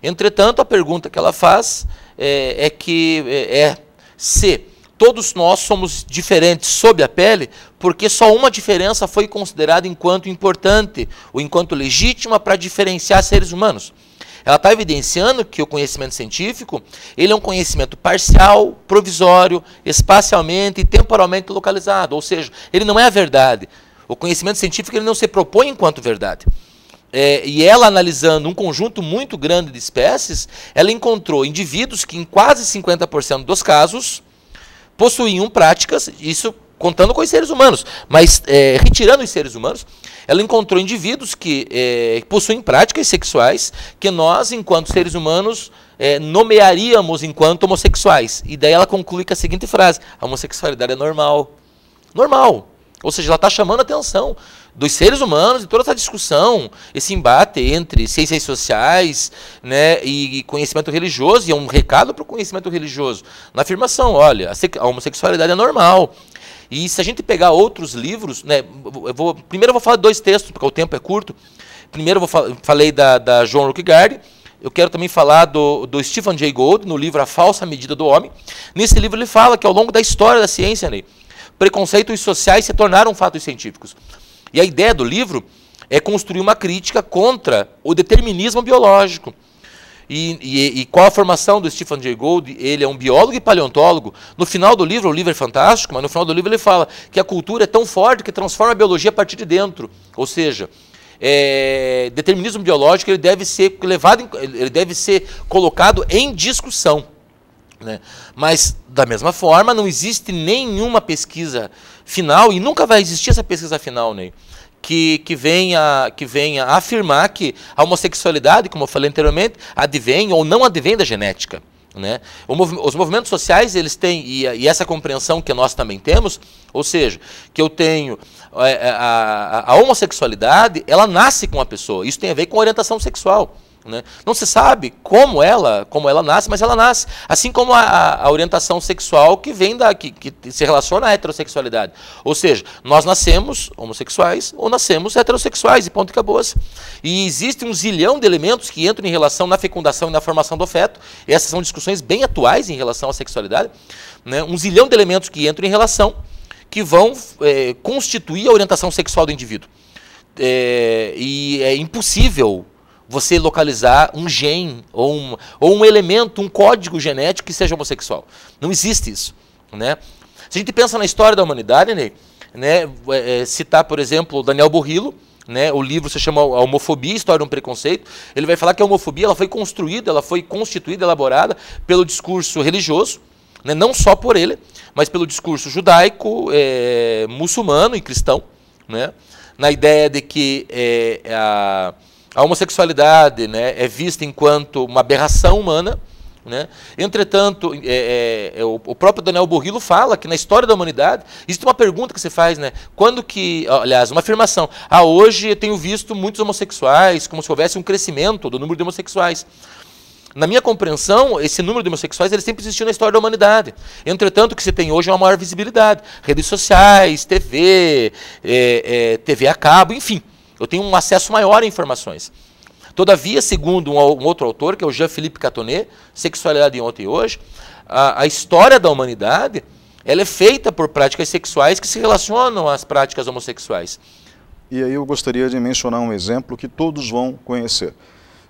Entretanto, a pergunta que ela faz eh, é, que é se todos nós somos diferentes sob a pele, porque só uma diferença foi considerada enquanto importante ou enquanto legítima para diferenciar seres humanos. Ela está evidenciando que o conhecimento científico ele é um conhecimento parcial, provisório, espacialmente e temporalmente localizado, ou seja, ele não é a verdade. O conhecimento científico ele não se propõe enquanto verdade. É, e ela analisando um conjunto muito grande de espécies, ela encontrou indivíduos que em quase 50% dos casos possuíam práticas, isso contando com os seres humanos, mas é, retirando os seres humanos, ela encontrou indivíduos que é, possuem práticas sexuais que nós, enquanto seres humanos, é, nomearíamos enquanto homossexuais. E daí ela conclui com a seguinte frase: a homossexualidade é normal. Normal. Ou seja, ela está chamando a atenção dos seres humanos e toda essa discussão, esse embate entre ciências sociais né, e conhecimento religioso, e é um recado para o conhecimento religioso, na afirmação: olha, a homossexualidade é normal, e se a gente pegar outros livros, né, eu vou, primeiro eu vou falar de dois textos, porque o tempo é curto. Primeiro eu vou, falei da, da Joan Rookgard, eu quero também falar do, do Stephen Jay Gould, no livro A Falsa Medida do Homem. Nesse livro ele fala que ao longo da história da ciência, né, preconceitos sociais se tornaram fatos científicos. E a ideia do livro é construir uma crítica contra o determinismo biológico, e, e, e, qual a formação do Stephen Jay Gould? Ele é um biólogo e paleontólogo. No final do livro, o livro é fantástico, mas no final do livro ele fala que a cultura é tão forte que transforma a biologia a partir de dentro. Ou seja, é, determinismo biológico ele deve ser levado, em, ele deve ser colocado em discussão. Né? Mas, da mesma forma, não existe nenhuma pesquisa final e nunca vai existir essa pesquisa final, Ney. Né? que, que, venha, que venha afirmar que a homossexualidade, como eu falei anteriormente, advém ou não advém da genética. Né? Mov os movimentos sociais eles têm e, e, essa compreensão que nós também temos, ou seja, que eu tenho é, é, a, a, a homossexualidade, ela nasce com a pessoa. Isso tem a ver com orientação sexual. Né? Não se sabe como ela, como ela nasce, mas ela nasce. Assim como a, a orientação sexual que vem da que, que, se relaciona à heterossexualidade. Ou seja, nós nascemos homossexuais ou nascemos heterossexuais e ponto e acabou. -se. Assim. E existe um zilhão de elementos que entram em relação na fecundação e na formação do feto. essas são discussões bem atuais em relação à sexualidade. Né? Um zilhão de elementos que entram em relação que vão é, constituir a orientação sexual do indivíduo. É, e é impossível você localizar um gene ou um, ou um elemento, um código genético que seja homossexual. Não existe isso. Né? Se a gente pensa na história da humanidade, né, é, é, citar, por exemplo, Daniel Burrillo, né, o livro se chama A Homofobia, História de um Preconceito. Ele vai falar que a homofobia ela foi construída, ela foi constituída, elaborada pelo discurso religioso, né, não só por ele, mas pelo discurso judaico, é, muçulmano e cristão, né, na ideia de que é, a a homossexualidade né, é vista enquanto uma aberração humana. Né? Entretanto, é, é, é o, próprio Daniel Burrillo fala que na história da humanidade existe uma pergunta que se faz, né? Quando que, aliás, uma afirmação. Ah, hoje eu tenho visto muitos homossexuais, como se houvesse um crescimento do número de homossexuais. Na minha compreensão, esse número de homossexuais ele sempre existiu na história da humanidade. Entretanto, o que se tem hoje é uma maior visibilidade. Redes sociais, TV, é, é TV a cabo, enfim. Eu tenho um acesso maior a informações. Todavia, segundo um, um outro autor, que é o Jean-Philippe Catonet, Sexualidade em Ontem e Hoje, a, a história da humanidade ela é feita por práticas sexuais que se relacionam às práticas homossexuais. E aí eu gostaria de mencionar um exemplo que todos vão conhecer.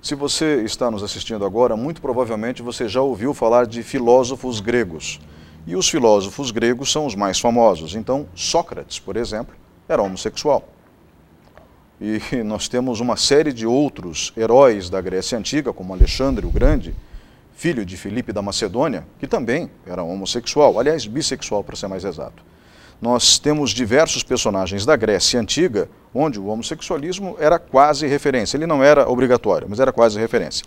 Se você está nos assistindo agora, muito provavelmente você já ouviu falar de filósofos gregos. E os filósofos gregos são os mais famosos. Então, Sócrates, por exemplo, era homossexual. E nós temos uma série de outros heróis da Grécia Antiga, como Alexandre o Grande, filho de Filipe da Macedônia, que também era homossexual, aliás, bissexual para ser mais exato. Nós temos diversos personagens da Grécia Antiga onde o homossexualismo era quase referência. Ele não era obrigatório, mas era quase referência.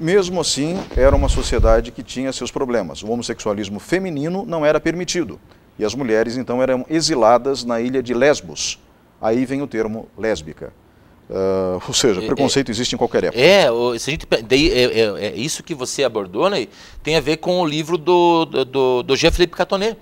Mesmo assim, era uma sociedade que tinha seus problemas. O homossexualismo feminino não era permitido e as mulheres então eram exiladas na ilha de Lesbos, aí vem o termo lésbica. Uh, ou seja, é, é. preconceito é, existe em qualquer época. É, se a gente, daí, é, é, é, isso que você abordou, né, tem a ver com o livro do, do, do Jean Philippe Catonet.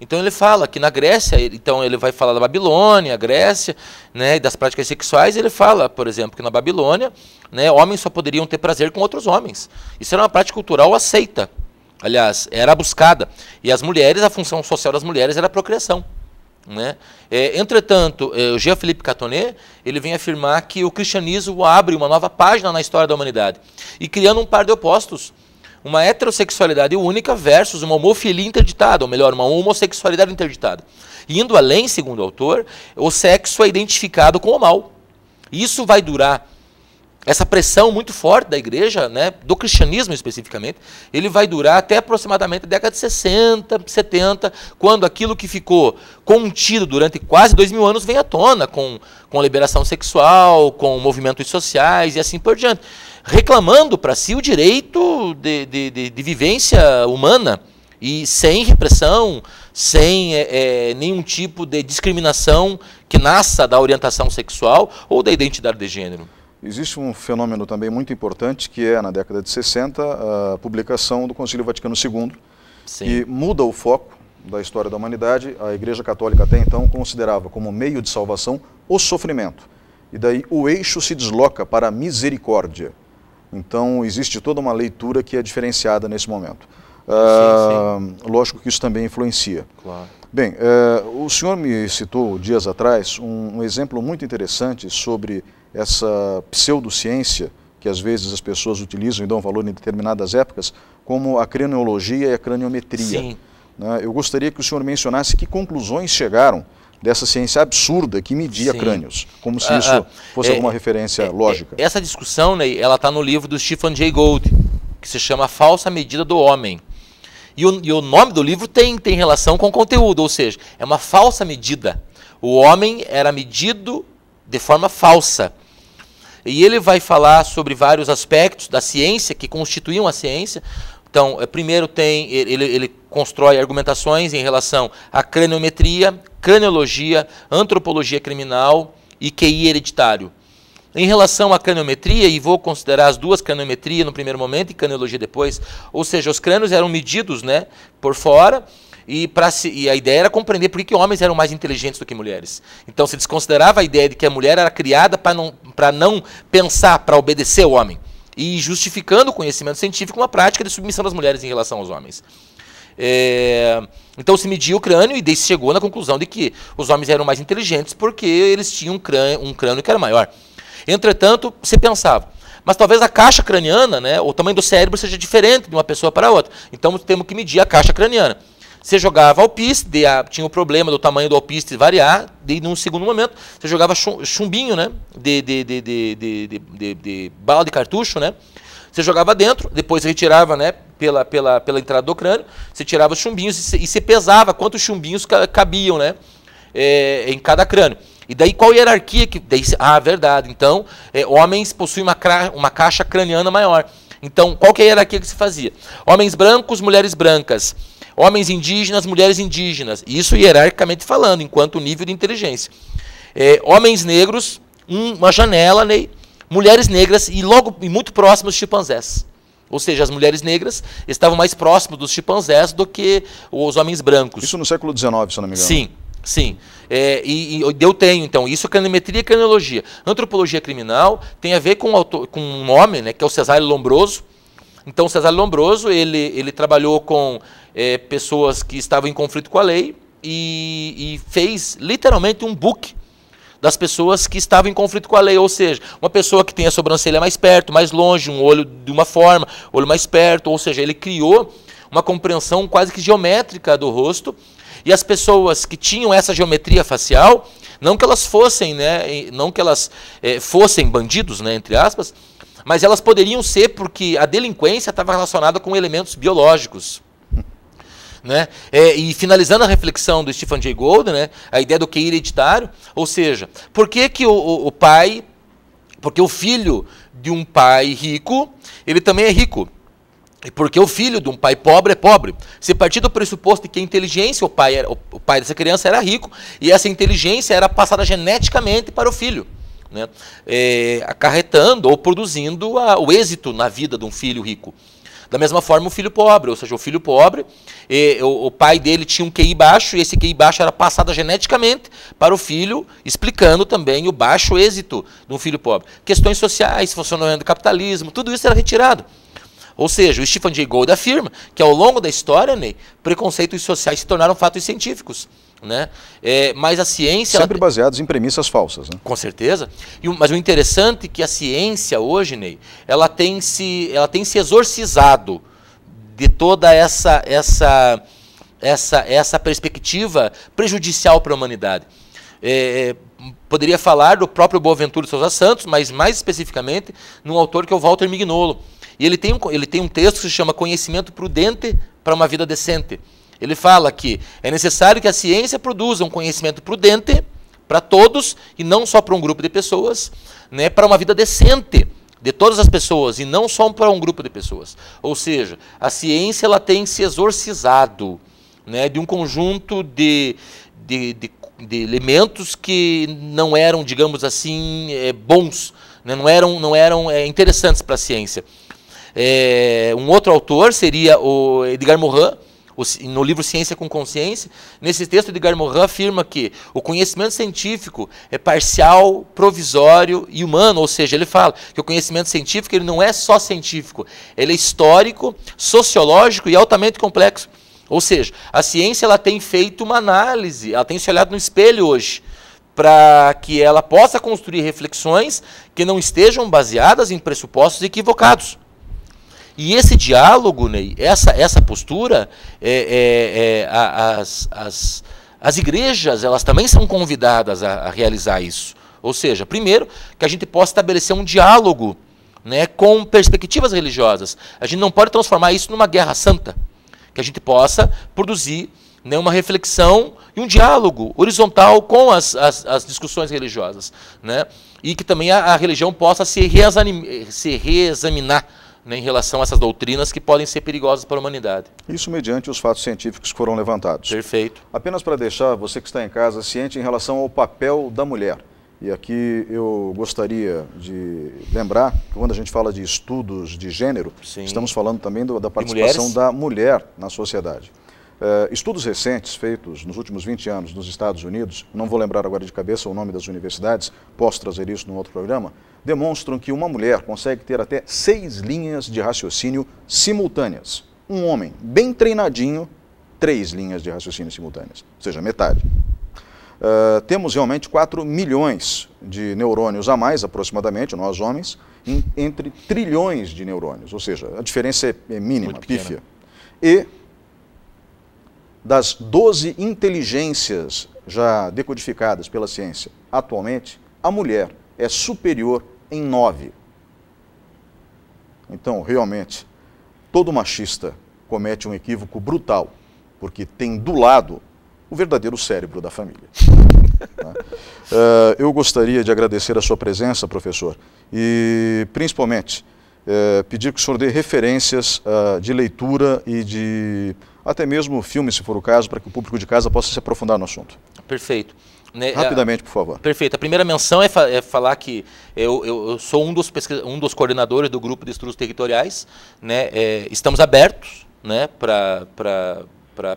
Então ele fala que na Grécia, ele, então ele vai falar da Babilônia, Grécia, né, das práticas sexuais, ele fala, por exemplo, que na Babilônia, né, homens só poderiam ter prazer com outros homens. Isso era uma prática cultural aceita. Aliás, era buscada. E as mulheres, a função social das mulheres era a procriação. Né? É, entretanto, é, o Jean Philippe Catonet ele vem afirmar que o cristianismo abre uma nova página na história da humanidade e criando um par de opostos, uma heterossexualidade única versus uma homofilia interditada, ou melhor, uma homossexualidade interditada. Indo além, segundo o autor, o sexo é identificado com o mal. Isso vai durar essa pressão muito forte da igreja, né, do cristianismo especificamente, ele vai durar até aproximadamente a década de 60, 70, quando aquilo que ficou contido durante quase dois mil anos vem à tona, com, com a liberação sexual, com movimentos sociais e assim por diante, reclamando para si o direito de, de, de, de, vivência humana e sem repressão, sem é, é, nenhum tipo de discriminação que nasça da orientação sexual ou da identidade de gênero. Existe um fenômeno também muito importante que é, na década de 60, a publicação do Concílio Vaticano II, Sim. que muda o foco da história da humanidade. A Igreja Católica até então considerava como meio de salvação o sofrimento. E daí o eixo se desloca para a misericórdia. Então existe toda uma leitura que é diferenciada nesse momento. Ah, sim, sim. Lógico que isso também influencia. Claro. Bem, eh, o senhor me citou dias atrás um, um exemplo muito interessante sobre essa pseudociência que às vezes as pessoas utilizam e dão valor em determinadas épocas, como a craniologia e a craniometria. Sim. Né? Eu gostaria que o senhor mencionasse que conclusões chegaram dessa ciência absurda que media Sim. crânios, como se ah, isso ah, fosse é, alguma referência é, é, lógica. Essa discussão, né, ela está no livro do Stephen Jay Gould, que se chama Falsa Medida do Homem. E o, e o, nome do livro tem, tem relação com o conteúdo, ou seja, é uma falsa medida. O homem era medido de forma falsa. E ele vai falar sobre vários aspectos da ciência que constituíam a ciência. Então, eh, primeiro tem ele, ele constrói argumentações em relação à craniometria, craniologia, antropologia criminal e QI hereditário. Em relação à craniometria, e vou considerar as duas craniometria no primeiro momento e craniologia depois, ou seja, os crânios eram medidos né, por fora e, se, e a ideia era compreender por que, que homens eram mais inteligentes do que mulheres. Então se desconsiderava a ideia de que a mulher era criada para não, não pensar, para obedecer o homem. E justificando o conhecimento científico uma prática de submissão das mulheres em relação aos homens. É, então se mediu o crânio e daí chegou na conclusão de que os homens eram mais inteligentes porque eles tinham um crânio, um crânio que era maior. Entretanto, se pensava, mas talvez a caixa craniana, né, o tamanho do cérebro seja diferente de uma pessoa para outra. Então temos que medir a caixa craniana. Você jogava alpiste, tinha o problema do tamanho do alpiste variar, e num segundo momento você jogava chumbinho, né? De, de, de, de, de, bala de cartucho, né? Você jogava dentro, depois retirava, né? Pela, pela, pela entrada do crânio, você tirava os chumbinhos e você pesava quantos chumbinhos cabiam, né? É, em cada crânio. E daí qual hierarquia que. Daí, ah, verdade. Então, é, homens possuem uma, uma caixa craniana maior. Então, qual que é a hierarquia que se fazia? Homens brancos, mulheres brancas homens indígenas, mulheres indígenas, isso hierarquicamente falando, enquanto nível de inteligência. É, homens negros, um, uma janela, né? mulheres negras e logo e muito próximos chimpanzés. Ou seja, as mulheres negras estavam mais próximas dos chimpanzés do que os homens brancos. Isso no século XIX, se não me engano. Sim, sim. É, e, e, eu tenho, então, isso é cranimetria e craniologia. Antropologia criminal tem a ver com, autor, com um homem, né, que é o Cesário Lombroso, então, César Lombroso, ele, ele trabalhou com é, pessoas que estavam em conflito com a lei e, e fez literalmente um book das pessoas que estavam em conflito com a lei, ou seja, uma pessoa que tem a sobrancelha mais perto, mais longe, um olho de uma forma, olho mais perto, ou seja, ele criou uma compreensão quase que geométrica do rosto, e as pessoas que tinham essa geometria facial, não que elas fossem, né, não que elas eh, fossem bandidos, né, entre aspas, mas elas poderiam ser porque a delinquência estava relacionada com elementos biológicos. *laughs* Né? É, e finalizando a reflexão do Stephen Jay Gould, né, a ideia do que é hereditário, ou seja, por que, que o, o, o pai, porque o filho de um pai rico, ele também é rico. E porque o filho de um pai pobre é pobre. Se partir do pressuposto de que a inteligência, o pai, era, o pai dessa criança era rico, e essa inteligência era passada geneticamente para o filho né? É, acarretando ou produzindo a, o êxito na vida de um filho rico. Da mesma forma, o filho pobre, ou seja, o filho pobre, e, é, o, o, pai dele tinha um QI baixo, e esse QI baixo era passado geneticamente para o filho, explicando também o baixo êxito de um filho pobre. Questões sociais, funcionamento do capitalismo, tudo isso era retirado. Ou seja, o Stephen Jay Gould afirma que ao longo da história, né, preconceitos sociais se tornaram fatos científicos né? É, mas a ciência... Sempre ela... baseados em premissas falsas, né? Com certeza. E, mas o interessante é que a ciência hoje, Ney, ela tem se, ela tem se exorcizado de toda essa, essa, essa, essa perspectiva prejudicial para a humanidade. É, é, poderia falar do próprio Boaventura de Souza Santos, mas mais especificamente num autor que é o Walter Mignolo. E ele tem um, ele tem um texto que se chama Conhecimento Prudente para uma Vida Decente ele fala que é necessário que a ciência produza um conhecimento prudente para todos e não só para um grupo de pessoas, né, para uma vida decente de todas as pessoas e não só para um grupo de pessoas. Ou seja, a ciência ela tem se exorcizado né, de um conjunto de, de, de, de elementos que não eram, digamos assim, é, bons, né, não eram, não eram é, interessantes para a ciência. É, um outro autor seria o Edgar Morin, no livro Ciência com Consciência, nesse texto de Garmorin afirma que o conhecimento científico é parcial, provisório e humano, ou seja, ele fala que o conhecimento científico ele não é só científico, ele é histórico, sociológico e altamente complexo. Ou seja, a ciência ela tem feito uma análise, ela tem se olhado no espelho hoje para que ela possa construir reflexões que não estejam baseadas em pressupostos equivocados. E esse diálogo, Ney, essa, essa postura, é, é, é, a, as, as, as igrejas elas também são convidadas a, a realizar isso. Ou seja, primeiro, que a gente possa estabelecer um diálogo né, com perspectivas religiosas. A gente não pode transformar isso numa guerra santa. Que a gente possa produzir né, uma reflexão e um diálogo horizontal com as, as, as discussões religiosas. Né? E que também a, a religião possa se, se reexaminar né, em relação a essas doutrinas que podem ser perigosas para a humanidade. Isso mediante os fatos científicos que foram levantados. Perfeito. Apenas para deixar você que está em casa ciente em relação ao papel da mulher. E aqui eu gostaria de lembrar que quando a gente fala de estudos de gênero, Sim. estamos falando também do, da participação da mulher na sociedade. Uh, estudos recentes feitos nos últimos 20 anos nos Estados Unidos, não vou lembrar agora de cabeça o nome das universidades, posso trazer isso num outro programa, demonstram que uma mulher consegue ter até seis linhas de raciocínio simultâneas. Um homem bem treinadinho, três linhas de raciocínio simultâneas, ou seja, metade. Uh, temos realmente 4 milhões de neurônios a mais, aproximadamente, nós homens, em, entre trilhões de neurônios, ou seja, a diferença é, é mínima, pífia. E das 12 inteligências já decodificadas pela ciência atualmente, a mulher é superior em nove. Então, realmente, todo machista comete um equívoco brutal, porque tem do lado o verdadeiro cérebro da família. *laughs* Né? Eh, eu gostaria de agradecer a sua presença, professor, e principalmente eh, pedir que o senhor dê referências ah, de leitura e de até mesmo filmes, se for o caso, para que o público de casa possa se aprofundar no assunto. Perfeito. Né, é, Rapidamente, por favor. Perfeito. A primeira menção é, fa é falar que eu, eu, eu sou um dos, um dos, coordenadores do grupo de estudos territoriais. Né? É, estamos abertos né? para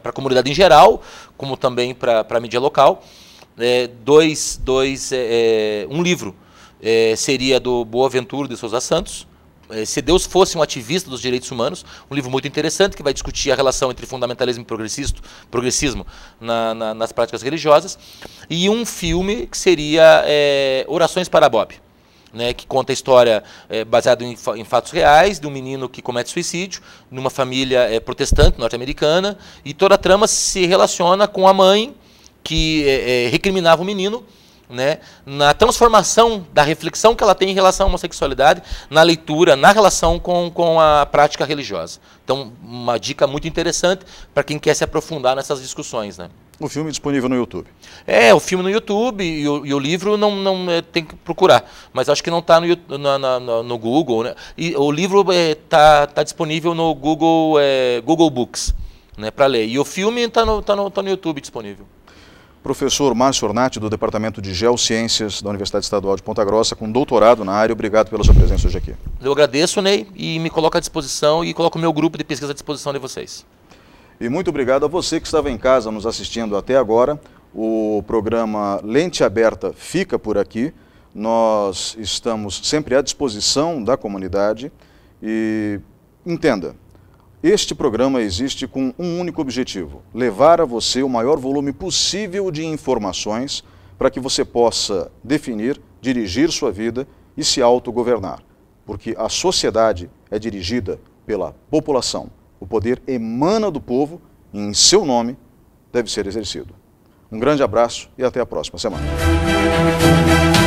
a comunidade em geral, como também para a mídia local. É, dois, dois é, é, um livro seria do Boaventura de Souza Santos, eh, se Deus Fosse um Ativista dos Direitos Humanos, um livro muito interessante que vai discutir a relação entre fundamentalismo e progressismo na, na, nas práticas religiosas, e um filme que seria é, Orações para Bob. Né, que conta a história é, eh, baseada em, em, fatos reais de um menino que comete suicídio numa família é, protestante norte-americana e toda a trama se relaciona com a mãe que é, recriminava o menino né, na transformação da reflexão que ela tem em relação à homossexualidade, na leitura, na relação com, com a prática religiosa. Então, uma dica muito interessante para quem quer se aprofundar nessas discussões. Né? O filme é disponível no YouTube. É, o filme no YouTube e o, e o livro não, não é, tem que procurar. Mas acho que não está no, no Google. Né? E o livro está é, tá, tá disponível no Google, é, Google Books né, para ler. E o filme está no, tá no, tá no YouTube disponível. Professor Márcio Ornati, do Departamento de Geociências da Universidade Estadual de Ponta Grossa, com doutorado na área. Obrigado pela sua presença hoje aqui. Eu agradeço, Ney, e me coloco à disposição e coloco o meu grupo de pesquisa à disposição de vocês. E muito obrigado a você que estava em casa nos assistindo até agora. O programa Lente Aberta fica por aqui. Nós estamos sempre à disposição da comunidade e entenda, este programa existe com um único objetivo: levar a você o maior volume possível de informações para que você possa definir, dirigir sua vida e se autogovernar. Porque a sociedade é dirigida pela população. O poder emana do povo e, em seu nome, deve ser exercido. Um grande abraço e até a próxima semana.